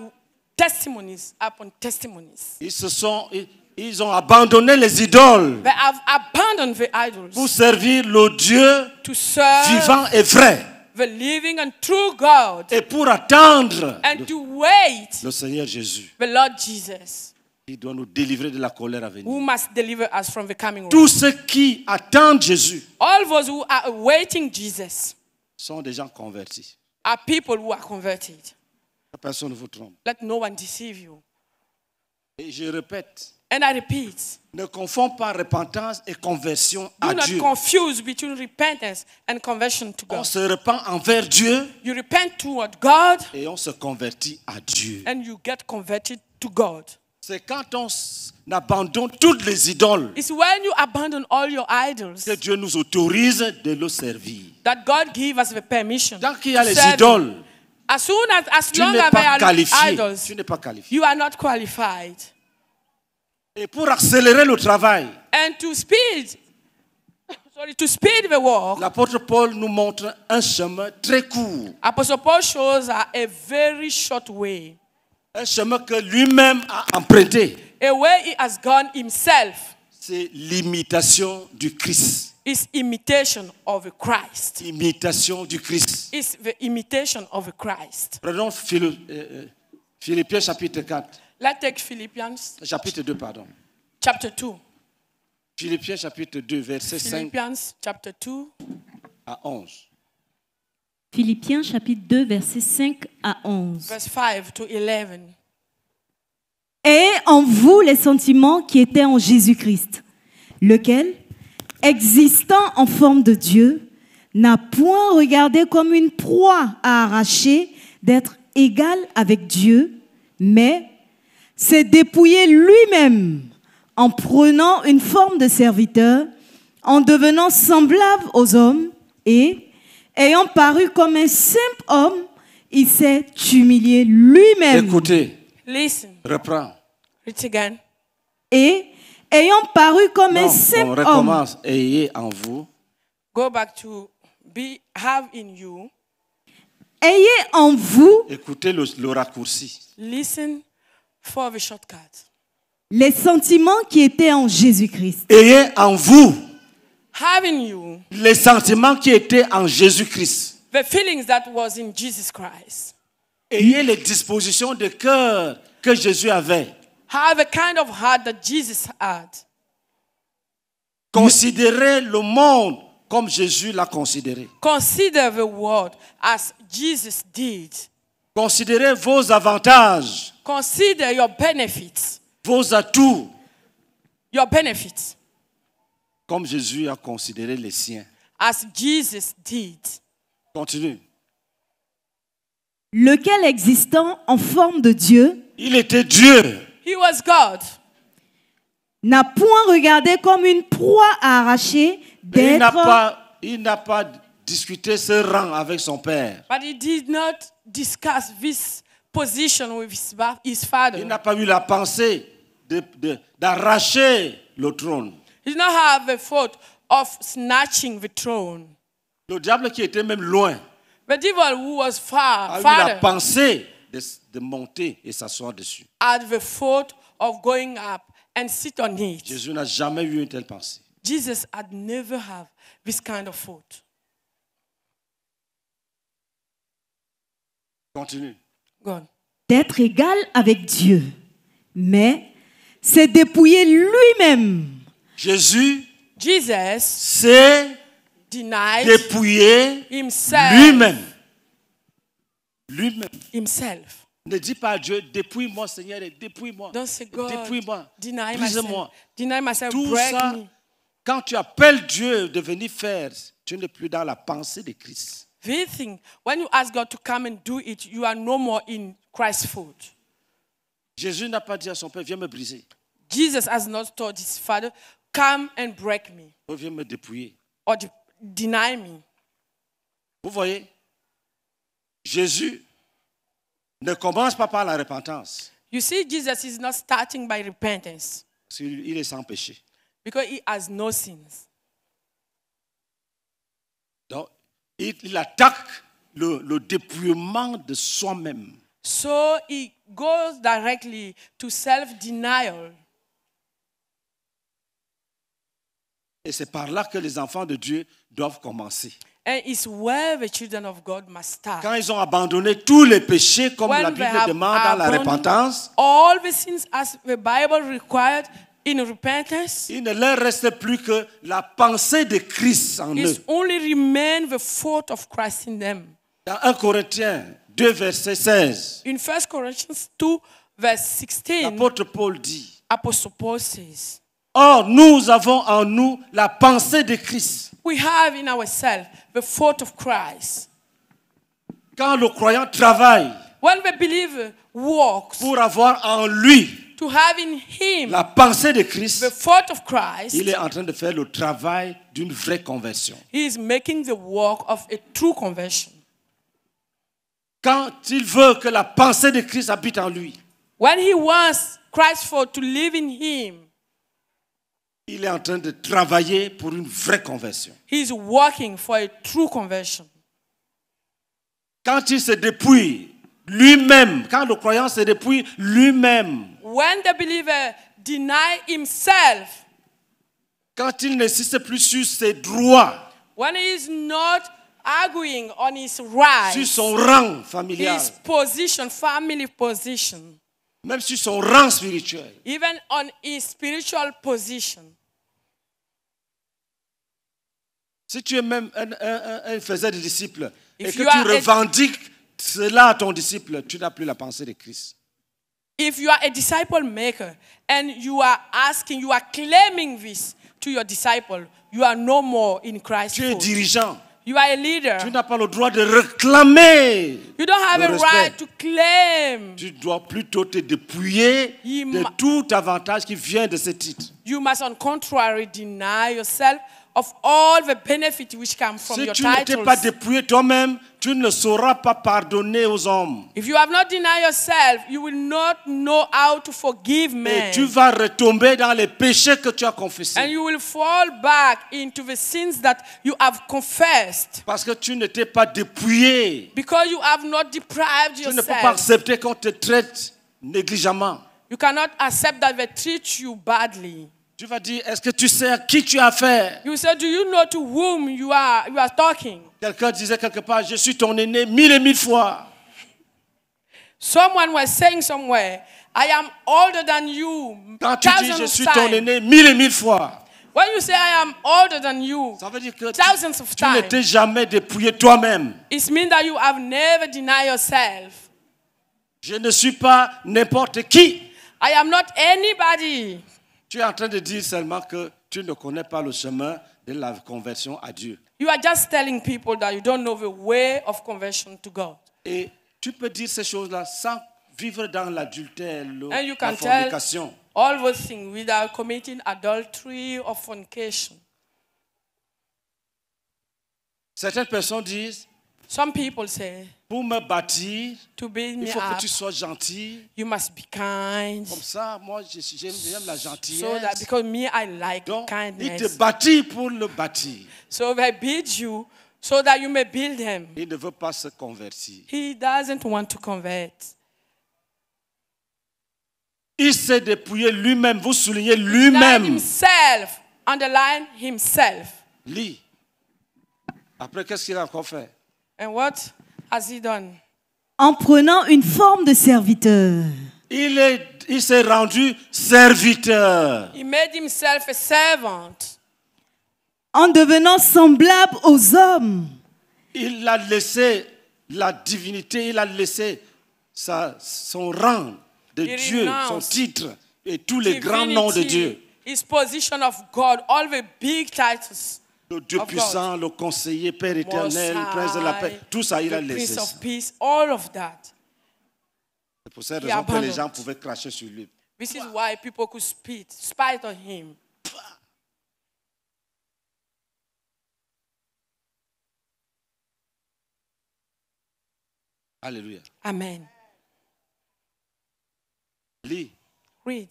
testimonies upon testimonies. Ils, se sont, ils, ont abandonné les idoles They have abandoned the pour servir le Dieu to serve vivant et vrai the living and true God et pour attendre and le, to wait le Seigneur Jésus. the Lord Jesus. Il doit nous délivrer de la colère à venir. Who must deliver us from the coming Tous ceux qui attendent Jésus All those who are awaiting Jesus sont des gens convertis. are people who are converted. Personne ne vous trompe. Let no one deceive you. Et je répète. And I repeat. Ne confonds pas repentance et conversion à not Dieu. confuse between repentance and conversion to God. On se repent envers Dieu You repent toward God et on se convertit à Dieu. and you get converted to God. C'est quand on abandonne toutes les idoles It's when you abandon all your idols que Dieu nous autorise de le servir. that God gives us the permission. Tant qu'il y a les idoles, As soon as, as tu long as there are idols, Tu n'es pas qualifié. you are not qualified. Et pour accélérer le travail, And to speed, sorry, to speed the work, l'apôtre Paul nous montre un chemin très court. Apostle Paul shows us a very short way. Un chemin que lui-même a emprunté. C'est l'imitation du Christ. Is imitation of du Christ. the Christ. Prenons euh, euh, Philippiens chapitre 4. Let's take Philippians. Chapitre 2, pardon. Chapter 2. Philippiens chapitre 2, verset 5. Philippians chapter 2. À 11. Philippiens chapitre 2, verset 5 à 11. 5 11. Et en vous les sentiments qui étaient en Jésus-Christ, lequel, existant en forme de Dieu, n'a point regardé comme une proie à arracher d'être égal avec Dieu, mais s'est dépouillé lui-même en prenant une forme de serviteur, en devenant semblable aux hommes et ayant paru comme un simple homme, il s'est humilié lui-même. Écoutez. Listen. Reprends. Et ayant paru comme un simple homme, on recommence. homme. Ayez en vous. Go back to be have in you. Ayez en vous. Écoutez le, le raccourci. Listen for the shortcut. Les sentiments qui étaient en Jésus-Christ. Ayez en vous having you, les sentiments qui étaient en Jésus-Christ, the feelings that was in Jesus Christ, ayez les dispositions de cœur que Jésus avait. Have a kind of heart that Jesus had. Considérez le monde comme Jésus l'a considéré. Consider the world as Jesus did. Considérez vos avantages. Consider your benefits. Vos atouts. Your benefits. Comme Jésus a considéré les siens. As Jesus did. Continue. Lequel existant en forme de Dieu. Il était Dieu. He was God. N'a point regardé comme une proie à arracher d'être. Il n'a pas, il n'a pas discuté ce rang avec son père. he did not discuss this position with his, father. Il n'a pas eu la pensée d'arracher le trône did not have the thought of snatching the throne. Le diable qui était même loin the devil who was far, a eu la pensée de, de monter et s'asseoir dessus. had the thought of going up and sit on it. Jésus n'a jamais eu une telle pensée. Jesus had never have this kind of thought. Continue. Go on. D'être égal avec Dieu, mais c'est dépouiller lui-même Jésus s'est dépouillé lui-même. Lui-même. Ne dis pas à Dieu, dépouille-moi Seigneur, dépouille-moi. Dépouille-moi. Brise-moi. Tout ça, me. quand tu appelles Dieu de venir faire, tu n'es plus dans la pensée de Christ. The thing, when you ask God to come and do it, you are no more in Christ's fold. Jésus n'a pas dit à son père, viens me briser. Jesus has not told his father, come and break me. Ou viens me dépouiller. Or deny me. Vous voyez, Jésus ne commence pas par la repentance. You see, Jesus is not starting by repentance. Parce qu'il est sans péché. Because he has no sins. Donc, il, il attaque le, le dépouillement de soi-même. So he goes directly to self-denial. Et c'est par là que les enfants de Dieu doivent commencer. the children of God must start. Quand ils ont abandonné tous les péchés comme la Bible demande dans la repentance, all the sins as the Bible required in repentance, il ne leur reste plus que la pensée de Christ en eux. Only remain the thought of Christ in them. Dans 1 Corinthiens 2 verset 16. In 1 Corinthians 2 verse 16. L'apôtre Paul dit. Or, nous avons en nous la pensée de Christ. We have in ourselves the thought of Christ. Quand le croyant travaille When the believer works, pour avoir en lui to have in him la pensée de Christ, the thought of Christ, il est en train de faire le travail d'une vraie conversion. He is making the work of a true conversion. Quand il veut que la pensée de Christ habite en lui, when he wants Christ for to live in him, il est en train de travailler pour une vraie conversion. He is working for a true conversion. Quand il se dépouille lui-même, quand le croyant se dépouille lui-même, When the believer deny himself, quand il n'insiste plus sur ses droits, when he is not arguing on his rights, sur son rang familial, his position, family position, même sur son rang spirituel. Even on his spiritual position. Si tu es même un, un, un, un faisait de disciples et que tu revendiques cela à ton disciple, tu n'as plus la pensée de Christ. If you are a disciple maker and you are asking, you are claiming this to your disciple, you are no more in Christ. Tu es dirigeant. You are a leader. Tu n'as pas le droit de réclamer. You don't have le a right to claim. Tu dois plutôt te dépouiller de tout avantage qui vient de ce titre. You must on contrary deny yourself of all the benefit which come from si your tu pas toi toi-même, tu ne sauras pas pardonner aux hommes. If you have not denied yourself, you will not know how to forgive Et men. tu vas retomber dans les péchés que tu as confessés. And you will fall back into the sins that you have confessed Parce que tu pas dépouillé. because you have not deprived Tu ne peux pas yourself. accepter qu'on te traite négligemment. You cannot accept that they treat you badly. Tu vas dire, est-ce que tu sais à qui tu as affaire? You said, do you know to whom you are, you are talking? Quelqu'un disait quelque part, je suis ton aîné mille et mille fois. Someone was saying somewhere, I am older than you. Quand tu dis, je suis ton aîné mille et mille fois. When you say I am older than you, ça veut dire que thousands of tu ne t'es jamais dépouillé toi-même. It means that you have never denied yourself. Je ne suis pas n'importe qui. I am not anybody. Tu es en train de dire seulement que tu ne connais pas le chemin de la conversion à Dieu. You are just telling people that you don't know the way of conversion to God. Et tu peux dire ces choses-là sans vivre dans l'adultère, la fornication. all those things without committing adultery or fornication. Certaines personnes disent Some people say, pour me bâtir, to build me il faut up, que tu sois gentil. You must be kind. Comme ça, moi, j'aime la gentillesse. So that because me, I like Donc, kindness. Il te bâtit pour le bâtir. So if I build you, so that you may build him. Il ne veut pas se convertir. He doesn't want to convert. Il s'est dépouillé lui-même. Vous soulignez lui-même. Himself. Underline himself. Li. Après, qu'est-ce qu'il a encore fait? And what has he done? En prenant une forme de serviteur. Il s'est rendu serviteur. made himself a servant. En devenant semblable aux hommes. Il a laissé la divinité, il a laissé son rang de Dieu, son titre et tous les grands noms de Dieu. His position of God, all the big titles le Dieu puissant, le conseiller, Père éternel, le prince de la paix, tout ça, il a laissé. C'est pour cette raison que les gens pouvaient cracher sur lui. This is why people could spit, spite on him. Alléluia. Amen. Lis. Read.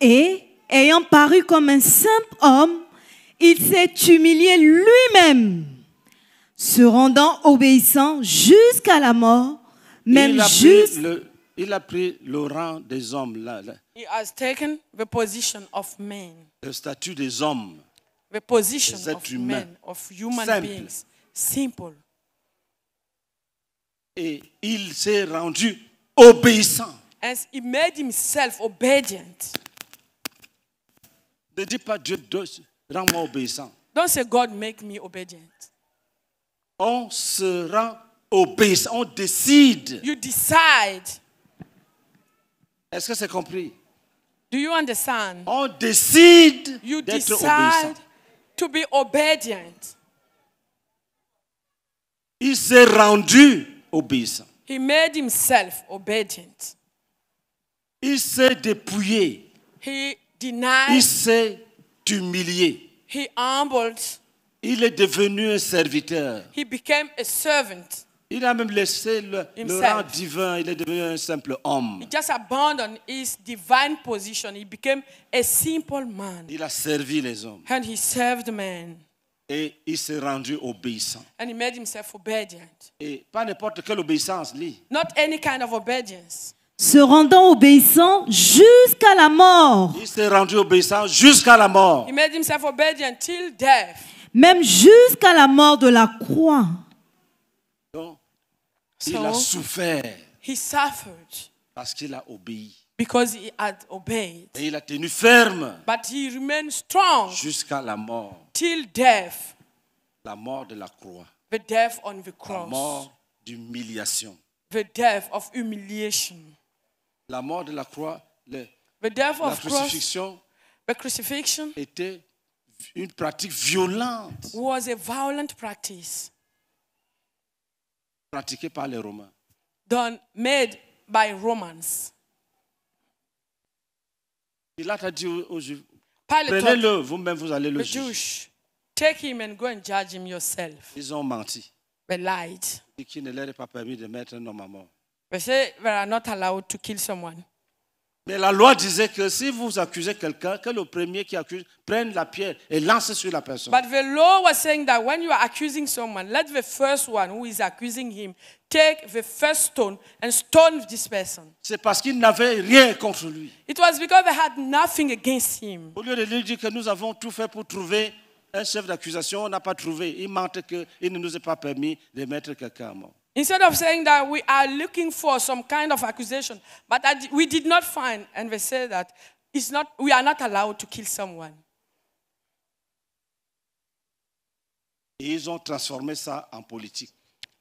Et ayant paru comme un simple homme, il s'est humilié lui-même, se rendant obéissant jusqu'à la mort, même il il a pris le rang des hommes là. He has taken the position of Le statut des hommes. The position des of men, of human Simple. beings. Simple. Et il s'est rendu obéissant. And he made himself obedient. Ne dis pas Dieu, Rends-moi obéissant. Don't say God make me obedient. On se rend obéissant. On décide. You decide. Est-ce que c'est compris? Do you understand? On décide d'être obéissant. To be obedient. Il s'est rendu obéissant. He made himself obedient. Il s'est dépouillé. He denied. Il s'est humilié. He humbled. Il est devenu un serviteur. He became a servant. Il a même laissé le, le, rang divin, il est devenu un simple homme. He just abandoned his divine position. He became a simple man. Il a servi les hommes. And he served men. Et il s'est rendu obéissant. And he made himself obedient. Et pas n'importe quelle obéissance, lui. Not any kind of obedience se rendant obéissant jusqu'à la mort. Il s'est rendu obéissant jusqu'à la mort. Même jusqu'à la mort de la croix. Donc, il a souffert. Parce qu'il a obéi. Et il a tenu ferme. Jusqu'à la mort. La mort de la croix. The death on La mort d'humiliation. The la mort de la croix, le, the death la of crucifixion, the crucifixion était une pratique violente. Was a violent practice. Pratiquée par les Romains. Done, made by Romans. Pilate a dit aux Juifs, prenez-le, vous-même vous allez le juger. Take him and go and judge him yourself. Ils ont menti. They lied. Et qui ne leur est pas permis de mettre un à mort. Mais la loi disait que si vous accusez quelqu'un, que le premier qui accuse prenne la pierre et lance sur la personne. But the law was saying that when you are accusing someone, let the first one who is accusing him take the first stone and stone this person. C'est parce qu'il n'avait rien contre lui. It was because they had nothing against him. Au lieu de lui dire que nous avons tout fait pour trouver un chef d'accusation, on n'a pas trouvé. Il mente qu'il ne nous est pas permis de mettre quelqu'un à mort. Instead of saying that we are looking for some kind of accusation, but that we did not find, and they say that it's not, we are not allowed to kill someone. ils ont transformé ça en politique.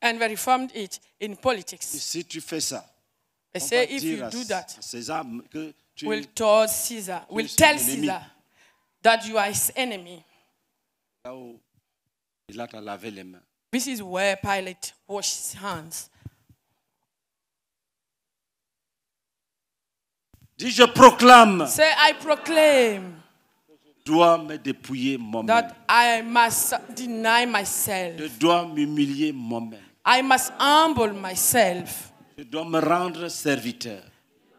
And they reformed it in politics. si tu fais ça, they say if you do that, César que tu will tell Caesar, will tell Caesar that you are his enemy. Là où il a lavé les mains. This is where Pilate washed his hands. Dis, je proclame. Say, I proclaim. dois me dépouiller moi-même. That I must deny myself. Je dois m'humilier moi-même. I must humble myself. Je dois me rendre serviteur.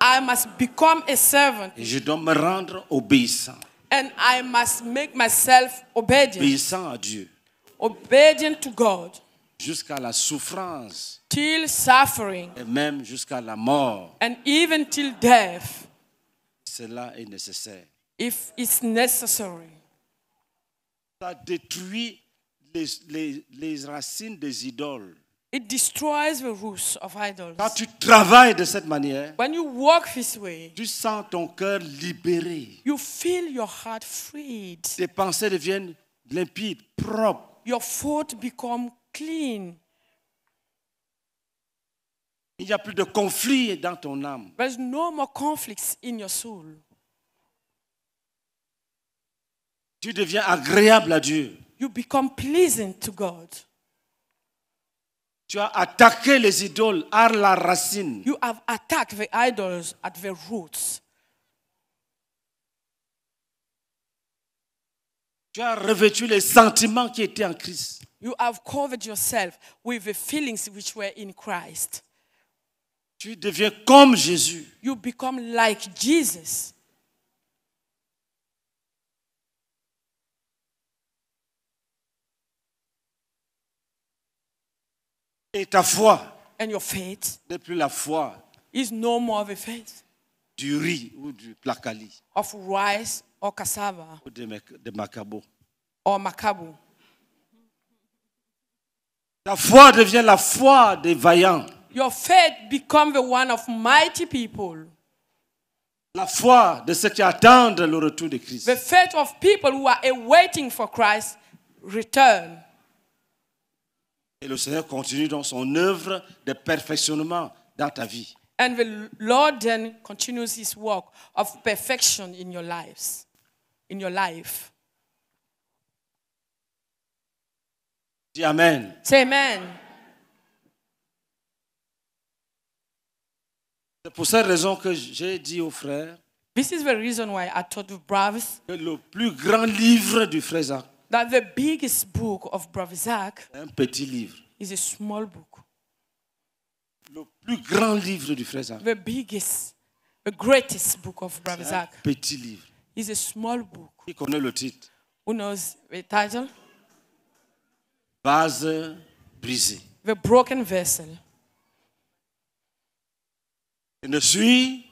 I must become a servant. Et je dois me rendre obéissant. And I must make myself obedient. Obéissant à Dieu jusqu'à la souffrance, et même jusqu'à la mort, and even till death, cela est nécessaire. If it's necessary. Ça détruit les, les, les racines des idoles. It destroys Quand tu travailles de cette manière, tu sens ton cœur libéré. Tes pensées deviennent limpides, propres your foot become clean. Il n'y a plus de conflit dans ton âme. There's no more conflicts in your soul. Tu deviens agréable à Dieu. You become pleasing to God. Tu as attaqué les idoles à la racine. You have attacked the idols at the roots. Tu as revêtu les sentiments qui étaient en Christ. You have covered yourself with the feelings which were in Christ. Tu deviens comme Jésus. You become like Jesus. Et ta foi And your faith n'est plus la foi. is no more the faith du riz ou du plakali. Of rice or cassava. Ou de, de macabo. Or macabo. La foi devient la foi des vaillants. Your faith becomes the one of mighty people. La foi de ceux qui attendent le retour de Christ. The faith of people who are awaiting for Christ return. Et le Seigneur continue dans son œuvre de perfectionnement dans ta vie. And the Lord then continues his work of perfection in your lives, in your life. Amen. Say amen. pour cette raison que j'ai dit This is the reason why I told the brothers que le plus grand livre du frère Zach that the biggest book of Brother Zach un petit livre. is a small book. Le plus grand livre du frère Zach. The biggest, the greatest book of Brother Zach. Petit livre. It's a small book. Qui connaît le titre? Who knows the title? Vase brisé. The broken vessel. Je ne suis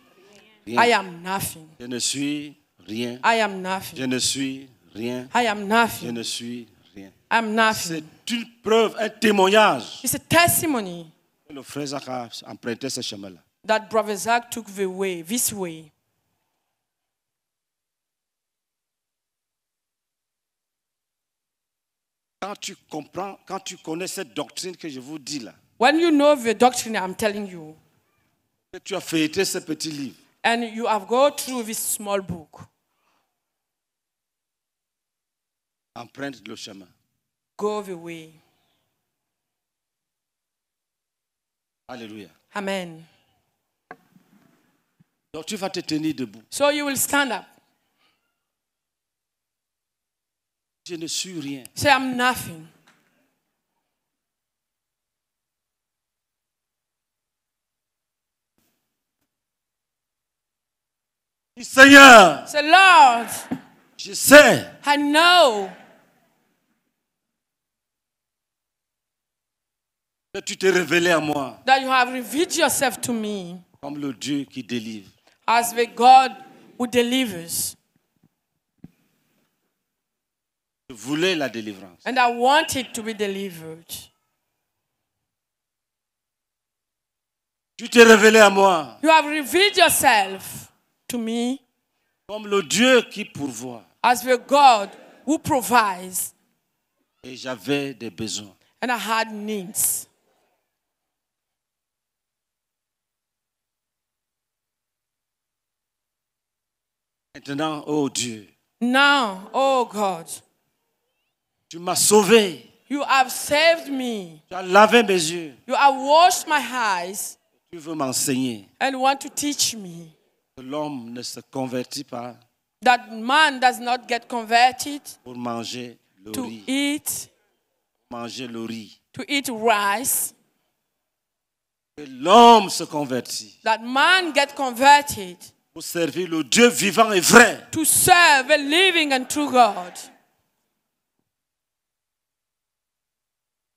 rien. I am nothing. Je ne suis rien. I am nothing. Je ne suis rien. I am nothing. Je ne suis rien. I am nothing. C'est une preuve, un témoignage. It's a testimony le frère Zach a emprunté ce chemin-là. That brother Zach took the way, this way. Quand tu comprends, quand tu connais cette doctrine que je vous dis là. When you know the doctrine I'm telling you. Que tu as feuilleté ce petit livre. And you have gone through this small book. Emprunte le chemin. Go the way. Hallelujah. Amen. Donc tu vas te tenir debout. So you will stand up. Je ne suis rien. Say I'm nothing. Seigneur. Say Lord. Je sais. I know. tu t'es révélé à moi. That you have revealed yourself to me. Comme le Dieu qui délivre. As the God who delivers. Je voulais la délivrance. And I wanted to be delivered. Tu t'es révélé à moi. You have revealed yourself to me. Comme le Dieu qui pourvoit. As the God who provides. Et j'avais des besoins. And I had needs. Maintenant, oh Dieu. Now, oh God. Tu m'as sauvé. You have saved me. Tu as lavé mes yeux. You have washed my eyes. Tu veux m'enseigner. And want to teach me. l'homme ne se convertit pas. That man does not get converted. Pour manger le to Eat, manger le riz. To eat rice. l'homme se convertit. That man get converted. Pour servir le Dieu vivant et vrai. To serve a living and true God.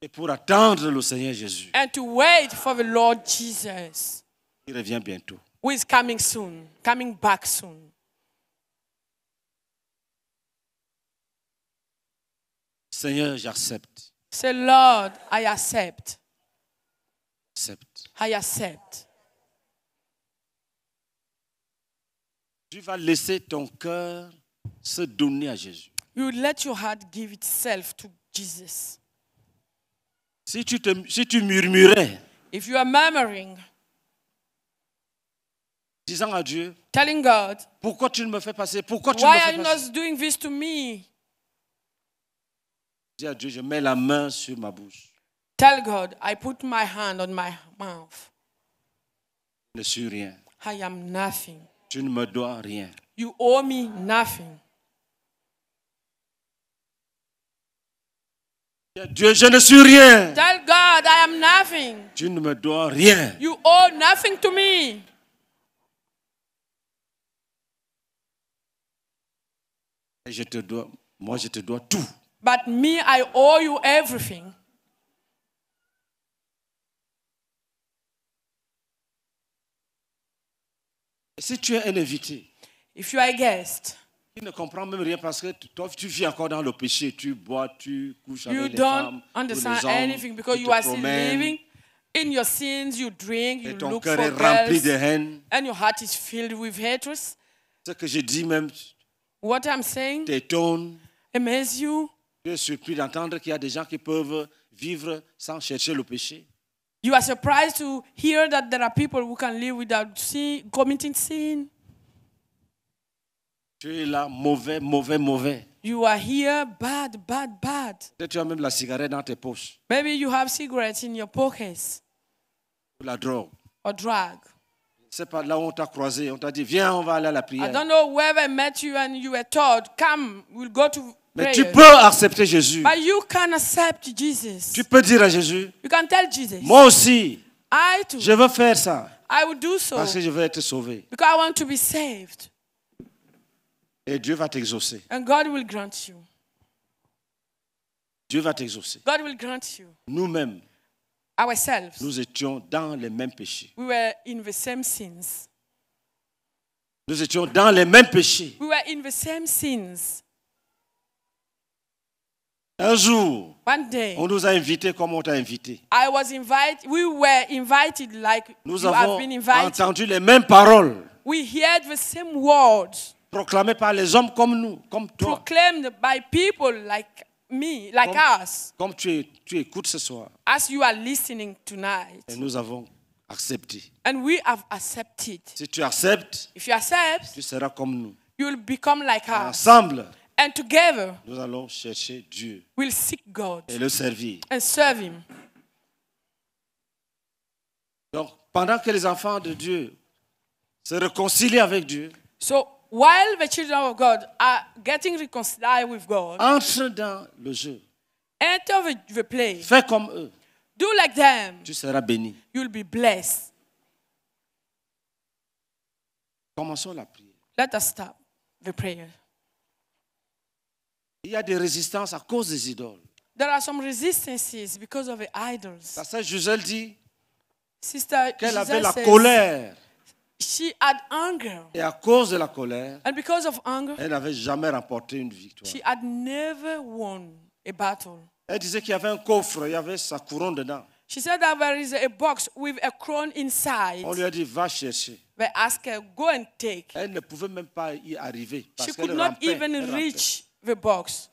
Et pour attendre le Seigneur Jésus. And to wait for the Lord Jesus. Il revient bientôt. Who is coming soon, coming back soon. Seigneur, j'accepte. Say, Lord, I accept. Accept. I accept. Tu vas laisser ton cœur se donner à Jésus. You let your heart give itself to Jesus. Si tu, te, si tu murmurais, If you are murmuring, disant à Dieu, telling God, pourquoi tu ne me fais passer, pourquoi tu ne me Why are you not doing this to me? Dis à Dieu, je mets la main sur ma bouche. Tell God, I put my hand on my mouth. ne suis rien. I am nothing. Tu ne me dois rien. You owe me nothing. Dieu, je ne suis rien. Tell God I am nothing. Tu ne me dois rien. You owe nothing to me. je te dois, moi je te dois tout. But me, I owe you everything. Si tu es un invité, If you are a guest, tu ne comprends même rien parce que toi, tu vis encore dans le péché. Tu bois, tu couches you avec les femmes, understand tous les hommes, anything because you are still living in your sins. You drink, you look for cœur est rempli girls, de haine. and your heart is filled with hatred. Ce que je dis même What I'm saying amaze you. Je suis surpris d'entendre qu'il y a des gens qui peuvent vivre sans chercher le péché. You are surprised to hear that there are people who can live without sin, committing sin. Tu es là, mauvais, mauvais, mauvais. You are here, bad, bad, bad. tu as même la cigarette dans tes poches. Maybe you have cigarettes in your pockets. la drogue. Or drug. C'est pas là où on t'a croisé, on t'a dit viens, on va aller à la prière. I don't know where I met you and you were told come, we'll go to Mais tu peux accepter Jésus. But you can accept Jesus. Tu peux dire à Jésus, you can tell Jesus, moi aussi, I too, je veux faire ça. I will do so, parce que je veux être sauvé. Because I want to be saved. Et Dieu va t'exaucer. And God will grant you. Dieu va t'exaucer. God will grant you. Nous-mêmes, ourselves, nous étions dans les mêmes péchés. We were in the same sins. Nous étions dans les mêmes péchés. We were in the same sins. Un jour, One day, on nous a invités comme on t'a invité. I was invited, we were invited like nous you avons have been invited. entendu les mêmes paroles. We heard the same words. Proclamées par les hommes comme nous, comme toi. Proclaimed by people like me, like comme, us. Comme tu, tu écoutes ce soir. As you are listening tonight. Et nous avons accepté. And we have accepted. Si tu acceptes, If you accept, tu seras comme nous. You will become like us. Ensemble. And together, nous allons chercher Dieu we'll seek God et le servir. And serve him. Donc, pendant que les enfants de Dieu se réconcilient avec Dieu, so, while the children of God are getting reconciled with God, entre dans le jeu. Enter the, the play. Fais comme eux. Do like them. Tu seras béni. You'll be blessed. Commençons la prière. Let us start the prayer. Il y a des résistances à cause des idoles. There are some resistances because of the idols. La sœur Gisèle dit qu'elle avait la says, colère. She had anger. Et à cause de la colère, And because of anger, elle n'avait jamais remporté une victoire. She had never won a battle. Elle disait qu'il y avait un coffre, il y avait sa couronne dedans. She said that there is a box with a crown inside. On lui a dit va chercher. They asked her go and take. Elle ne pouvait même pas y arriver parce she could not even reach. Rampait. the box.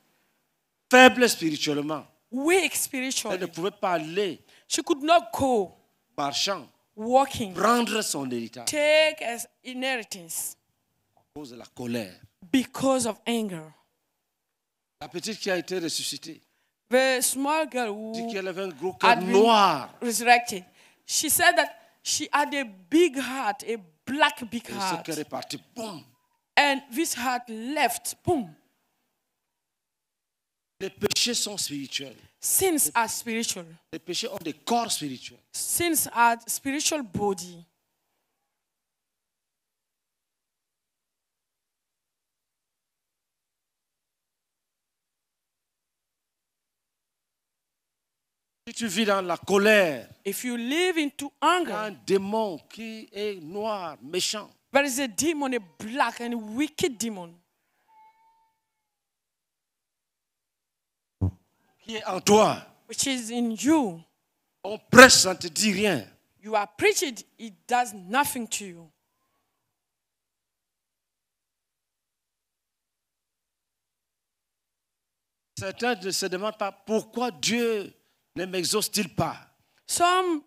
Faible spirituellement. Weak spiritually. Elle ne pouvait pas aller. She could not go. Marchant. Walking. Prendre son héritage. Take as inheritance. À cause de la colère. Because of anger. La petite qui a été ressuscitée. The small girl who dit avait un gros cœur noir. Resurrected. She said that she had a big heart, a black big Et heart. Ce cœur est parti, boom. And this heart left, boom. Les péchés sont spirituels. Sins are spiritual. Les péchés ont des corps spirituels. Sins are spiritual body. Si tu vis dans la colère, If you live into anger, un démon qui est noir, méchant. There is a demon, a black and wicked demon. qui en toi. Which is in you. On prêche, ça te dit rien. You are preached, it does nothing to you. Certains ne se demandent pas pourquoi Dieu ne m'exauce-t-il pas. Some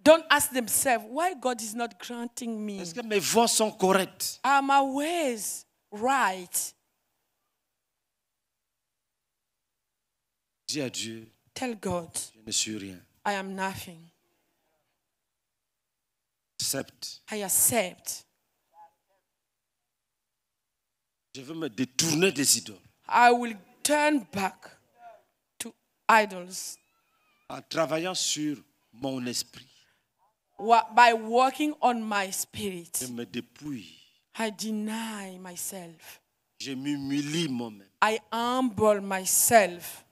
don't ask themselves why God is not granting me. Est-ce que mes voies sont correctes? Are my ways right? Dis à Dieu, Tell God, je ne suis rien. I am nothing. Accept. I accept. Je veux me détourner des idoles. I will turn back to idols. En travaillant sur mon esprit. By working on my spirit. Je me dépouille. I deny myself. Je m'humilie moi-même. I humble myself.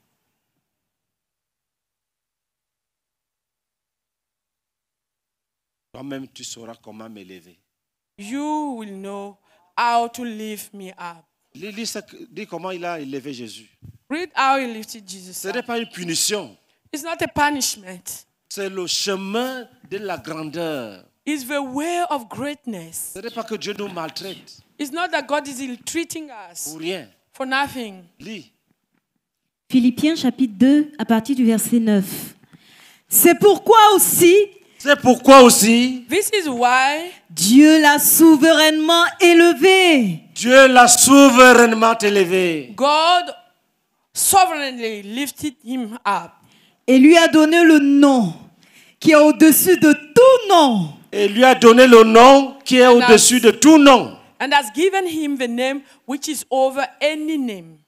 même tu sauras comment m'élever. lever. You will know how to lift me up. Lis, comment il a élevé Jésus. Read how he lifted Jesus. Ce n'est pas une punition. It's not a punishment. C'est le chemin de la grandeur. It's the way of greatness. Ce n'est pas que Dieu nous maltraite. It's not that God is treating us. Pour rien. For nothing. Lis. Philippiens chapitre 2 à partir du verset 9. C'est pourquoi aussi c'est pourquoi aussi Dieu l'a souverainement élevé. Dieu l'a souverainement élevé. God sovereignly lifted him up. Et lui a donné le nom qui est au-dessus de tout nom. Et lui a donné le nom qui est au-dessus de tout nom. And has given him the name which is over any name.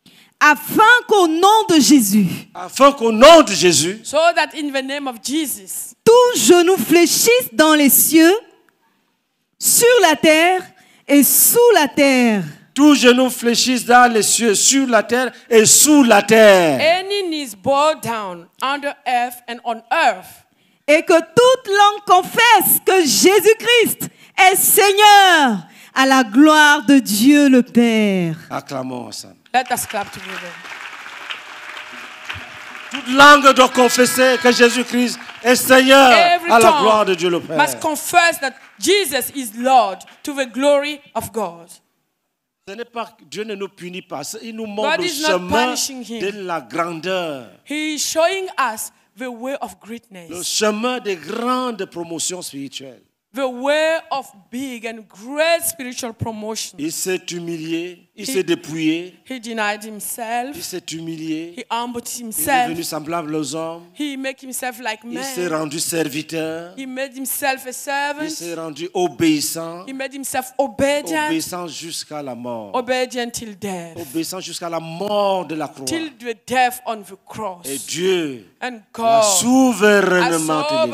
Afin qu'au nom de Jésus. Afin qu'au nom de Jésus. So that in the name of Jesus. tous genoux fléchissent dans les cieux, sur la terre et sous la terre. Tous genoux fléchissent dans les cieux, sur la terre et sous la terre. Any knees bow down under earth and on earth. Et que toute langue confesse que Jésus-Christ est Seigneur à la gloire de Dieu le Père. Acclamons ensemble. Let us clap Toute langue doit confesser que Jésus-Christ est Seigneur Every à la gloire de Dieu le Père. Must confess that Jesus is Lord to the glory of God. Dieu ne nous punit pas, il nous montre le chemin de la grandeur. He is showing us the way of greatness. Le chemin des grandes promotions spirituelles the way of big and great spiritual promotion. Il s'est humilié, il s'est dépouillé. He denied himself. Il s'est humilié. He humbled himself. Il est devenu semblable aux hommes. He made himself like men. Il s'est rendu serviteur. He made himself a servant. Il s'est rendu obéissant. He made himself obedient. Obéissant jusqu'à la mort. Obedient till death. Obéissant jusqu'à la mort de la croix. Till the death on the cross. Et Dieu, and God, a souverainement a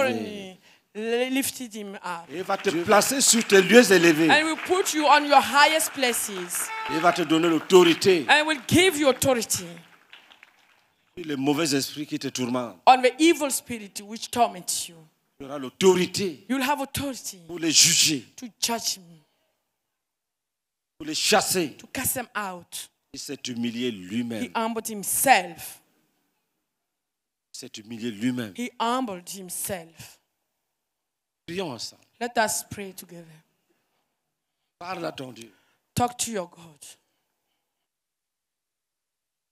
lifted him up. Il va te placer sur tes lieux élevés. And will put you on your highest places. Il va te donner l'autorité. And will give you authority. Les mauvais esprits qui te tourmentent. On the evil spirit which torments you. Tu auras l'autorité. You'll have authority. Pour les juger. To judge him. Pour les chasser. To cast them out. Il s'est humilié lui-même. He humbled himself. Il s'est humilié lui-même. He humbled himself. Prions ensemble. Let us pray together. Parle à ton Dieu. Talk to your God.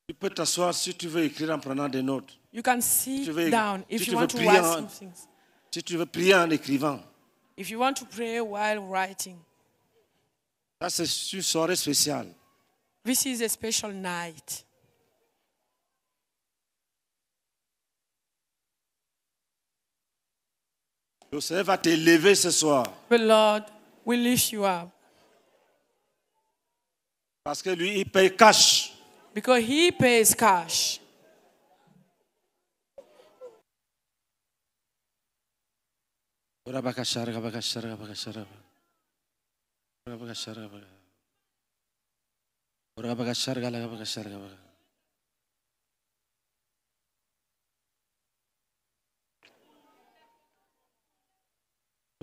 Tu peux t'asseoir si tu veux écrire en prenant des notes. You can sit si veux, down if si you want to write some things. Si tu veux prier en écrivant. If you want to pray while writing. Ça c'est une soirée spéciale. This is a special night. Le Seigneur va t'élever ce soir. The Lord will lift you up. Parce que lui, il paye cash. Because he pays cash.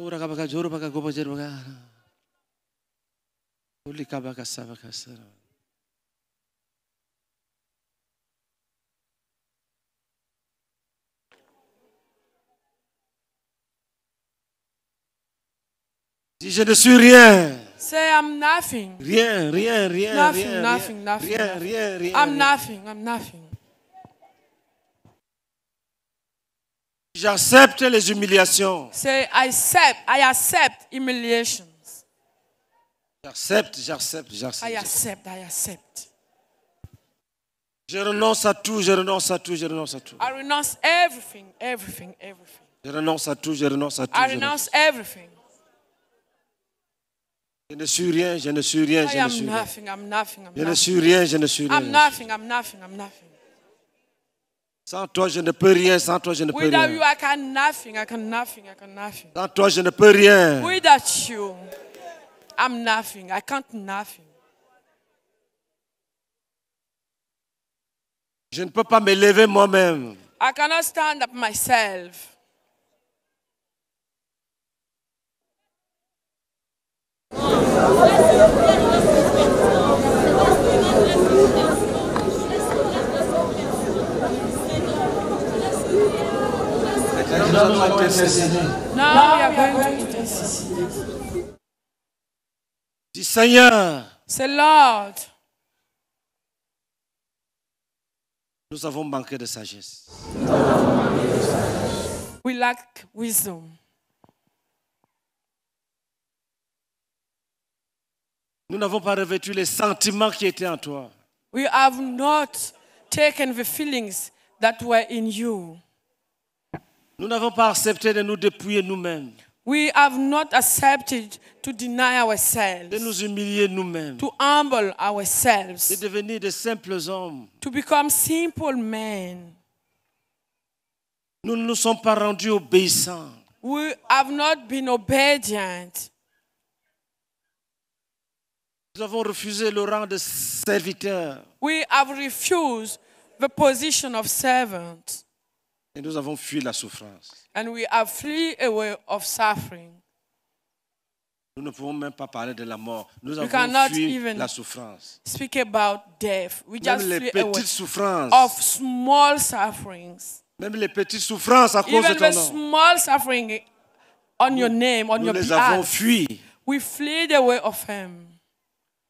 je ne suis rien. Say I'm nothing. Rien, rien, rien. Nothing, rien, nothing, rien, nothing. Rien, rien, rien. I'm nothing, I'm nothing. J'accepte les humiliations. Say, I accept, I accept humiliations. J'accepte, j'accepte, j'accepte. I accept, I accept. Je renonce à tout, je renonce à tout, je renonce à tout. I renounce everything, everything, everything. Je renonce à tout, je renonce à tout. I renounce everything. Je ne suis rien, je ne suis rien, je ne suis rien. I am nothing, I'm nothing, I'm nothing. je ne suis rien, je ne suis rien. I'm nothing, I'm nothing, I'm nothing. Sans toi, je ne peux rien. Sans toi, je ne peux Without rien. you, I can nothing. I can nothing. I can nothing. Sans toi, je ne peux rien. Without you, I'm nothing. I can't nothing. Je ne peux pas me lever moi-même. I cannot stand up myself. Oh. nous allons intercéder. Là, we are going to Dis Seigneur. C'est Lord. Nous avons manqué de sagesse. We lack wisdom. Nous n'avons pas revêtu les sentiments qui étaient en toi. We have not taken the feelings that were in you. Nous n'avons pas accepté de nous dépouiller nous-mêmes. We have not accepted to deny ourselves. De nous humilier nous-mêmes. To humble ourselves. De devenir de simples hommes. To become simple men. Nous ne nous sommes pas rendus obéissants. We have not been obedient. Nous avons refusé le rang de serviteur. We have refused the position of servant. Et nous avons fui la souffrance. And we have flee away of suffering. Nous ne pouvons même pas parler de la mort. Nous we avons fui even la souffrance. Speak about death. We même just les flee petites away souffrances. Of small sufferings. Même les petites souffrances à cause even de ton the nom. small suffering on nous, your name, on nous your les behalf. avons fui. We fled away of him.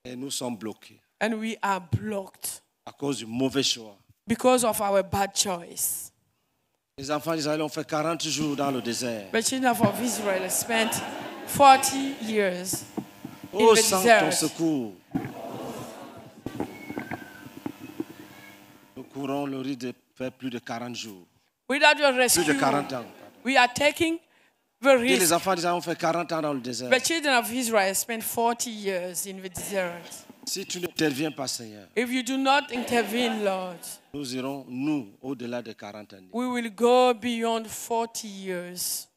Et nous sommes bloqués. And we are blocked. À cause du mauvais choix. Because of our bad choice. Les enfants d'Israël ont fait 40 jours dans le désert. The children of Israel spent 40 years oh, in the desert. ton secours. Nous courons le risque de faire plus de 40 jours. plus de 40 ans. We are taking the les enfants d'Israël ont fait 40 ans dans le désert. The children of Israel spent 40 years in the desert. Si tu n'interviens pas, Seigneur, If you do not intervene, Lord, nous irons, nous, au-delà de 40 années. we will go beyond 40 years.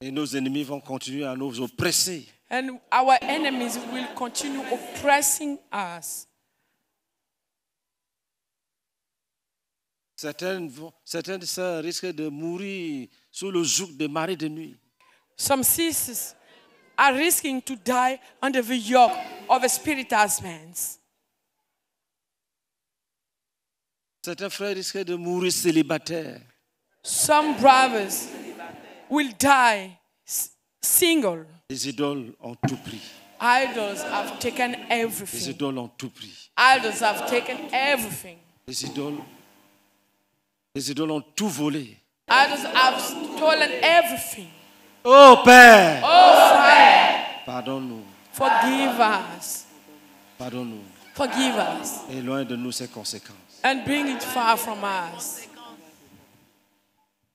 Et nos ennemis vont continuer à nous oppresser. And our enemies will continue oppressing us. Certaines, certaines sœurs risquent de mourir sous le joug de maris de nuit. Some sisters are risking to die under the yoke of a spirit husbands. Certains frères risquent de mourir célibataires. Some brothers will die single. Idols have taken everything. Idols have taken everything. Idols have stolen everything. Oh Père. Pardonne-nous. Forgive us. Pardon nous Forgive us. Et loin de nous ces conséquences. And bring it far from us.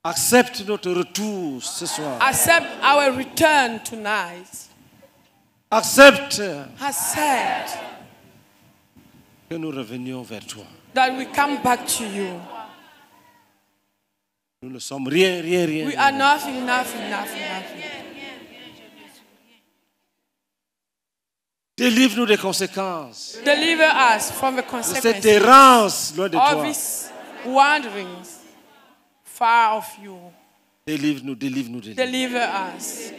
Accepte notre retour ce soir. Accept our return tonight. Accepte. Accept. Que nous revenions vers toi. That we come back to you. Nous ne sommes rien, rien, rien. We are ah, nothing, nothing, nothing, nothing. Délivre-nous des conséquences. Deliver us from the De cette errance loin de toi. these wanderings far of you. Délivre-nous, délivre-nous, délivre-nous. Deliver us.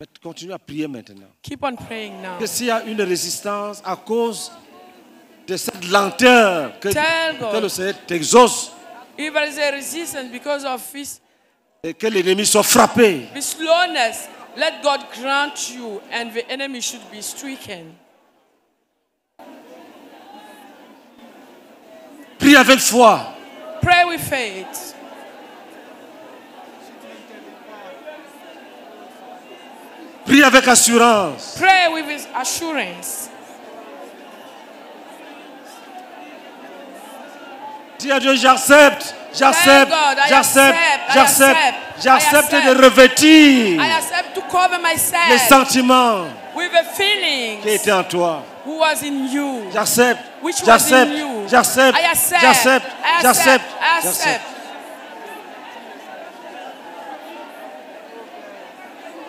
Mais Continue à prier maintenant. Keep on praying now. Que s'il y a une résistance à cause de cette lenteur, que, que le Seigneur t'exauce If there is a resistance because of his et que l'ennemi soit frappé. Be slowness. Let God grant you, and the enemy should be stricken. Prie avec foi. Pray with faith. Prie avec assurance. Pray with assurance. Dis à Dieu, j'accepte, j'accepte, j'accepte, j'accepte, j'accepte de revêtir les sentiments qui étaient en toi. J'accepte, j'accepte, j'accepte, j'accepte, j'accepte, j'accepte.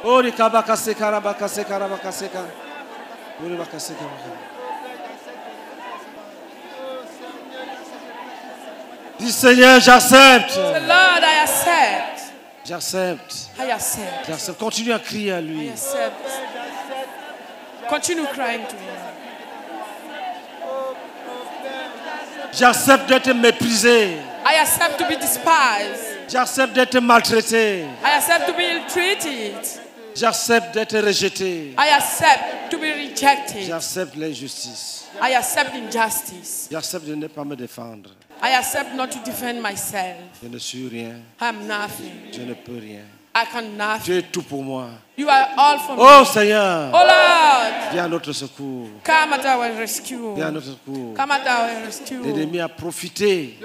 Oh, les kabakase, karabakase, karabakase, karabakase, karabakase. Dis Seigneur, j'accepte. Lord, I accept. J'accepte. I accept. J'accepte. Continue à crier à lui. Continue crying to him. J'accepte d'être méprisé. I accept to be despised. J'accepte d'être maltraité. I accept to be ill-treated. J'accepte d'être rejeté. I accept to be rejected. J'accepte l'injustice. I accept injustice. J'accepte de ne pas me défendre. I accept not to defend myself. Je ne suis rien. nothing. Je ne peux rien. I can nothing. Tu es tout pour moi. all for oh, Seigneur. Oh Lord. Viens à notre secours. Come at our rescue. Viens à notre secours. Come our rescue. L'ennemi a profité.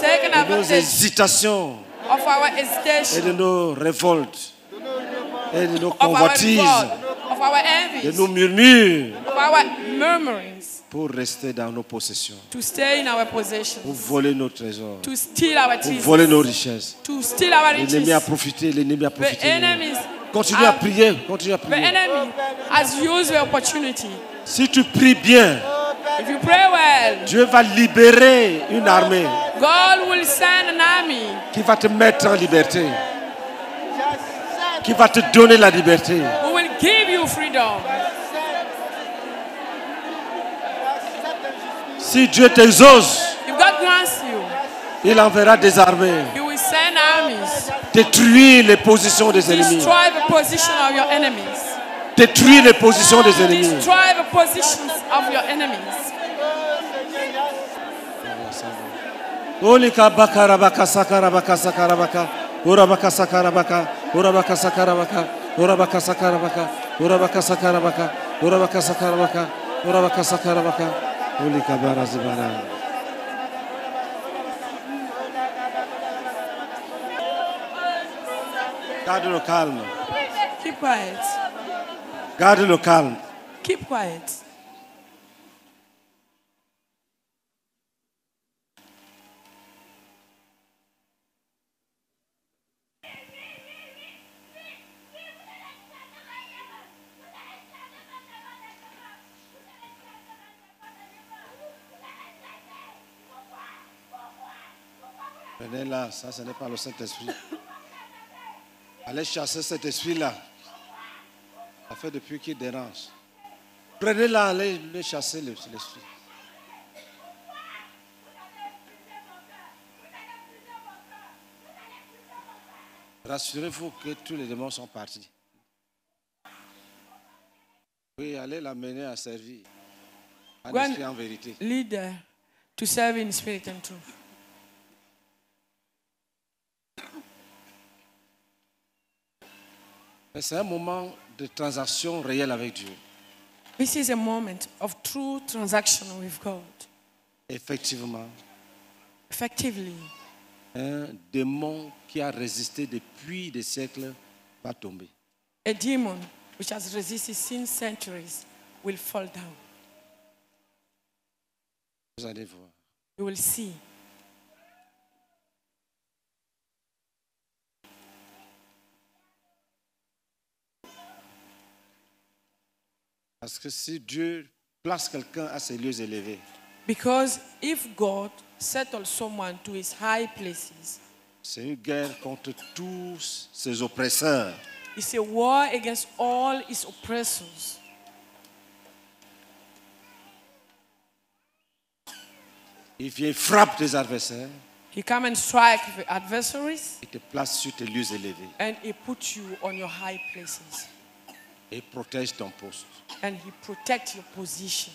taken de nos hésitations. our Et de nos révoltes. de nos convoitises. of De nos murmures. murmurings pour rester dans nos possessions, to stay in our possession, pour voler nos trésors, to steal our pour voler nos richesses. to steal our riches. L'ennemi a profité, l'ennemi a The profité. enemies, Continue à have- prier, continue à the prier. enemy has used the opportunity. Si tu pries bien, If you pray well, Dieu va libérer une armée God will send an army qui va te mettre en liberté, qui va te donner la liberté. who will give you freedom. Si Dieu t'exauce, il enverra des armées. Détruire les positions des ennemis. Détruire les positions des ennemis. Olika bakarabaka sakarabaka sakarabaka urabaka sakarabaka urabaka sakarabaka urabaka sakarabaka urabaka sakarabaka urabaka sakarabaka urabaka sakarabaka Holy Kabara Keep quiet. Guardalo calm. Keep quiet. prenez la ça ce n'est pas le Saint-Esprit. Allez chasser cet esprit-là. Ça fait depuis qu'il dérange. Prenez-la, allez chasser l'esprit. Rassurez-vous que tous les démons sont partis. Oui, allez l'amener à servir. En esprit, en vérité. Leader, uh, to serve in spirit and truth. C'est un moment de transaction réelle avec Dieu. This is a moment of true transaction with God. Effectivement. Effectively. Un démon qui a résisté depuis des siècles va tomber. A demon which has resisted since centuries will fall down. Vous allez voir. You will see. Parce que si Dieu place quelqu'un à ses lieux élevés, Because if God settles someone to his high places, c'est une guerre contre tous ses oppresseurs. it's a war against all his oppressors. Il vient frappe tes adversaires, He come and strike the adversaries il te place sur tes lieux élevés. and he put you on your high places. Et protège ton poste. And he protect your position.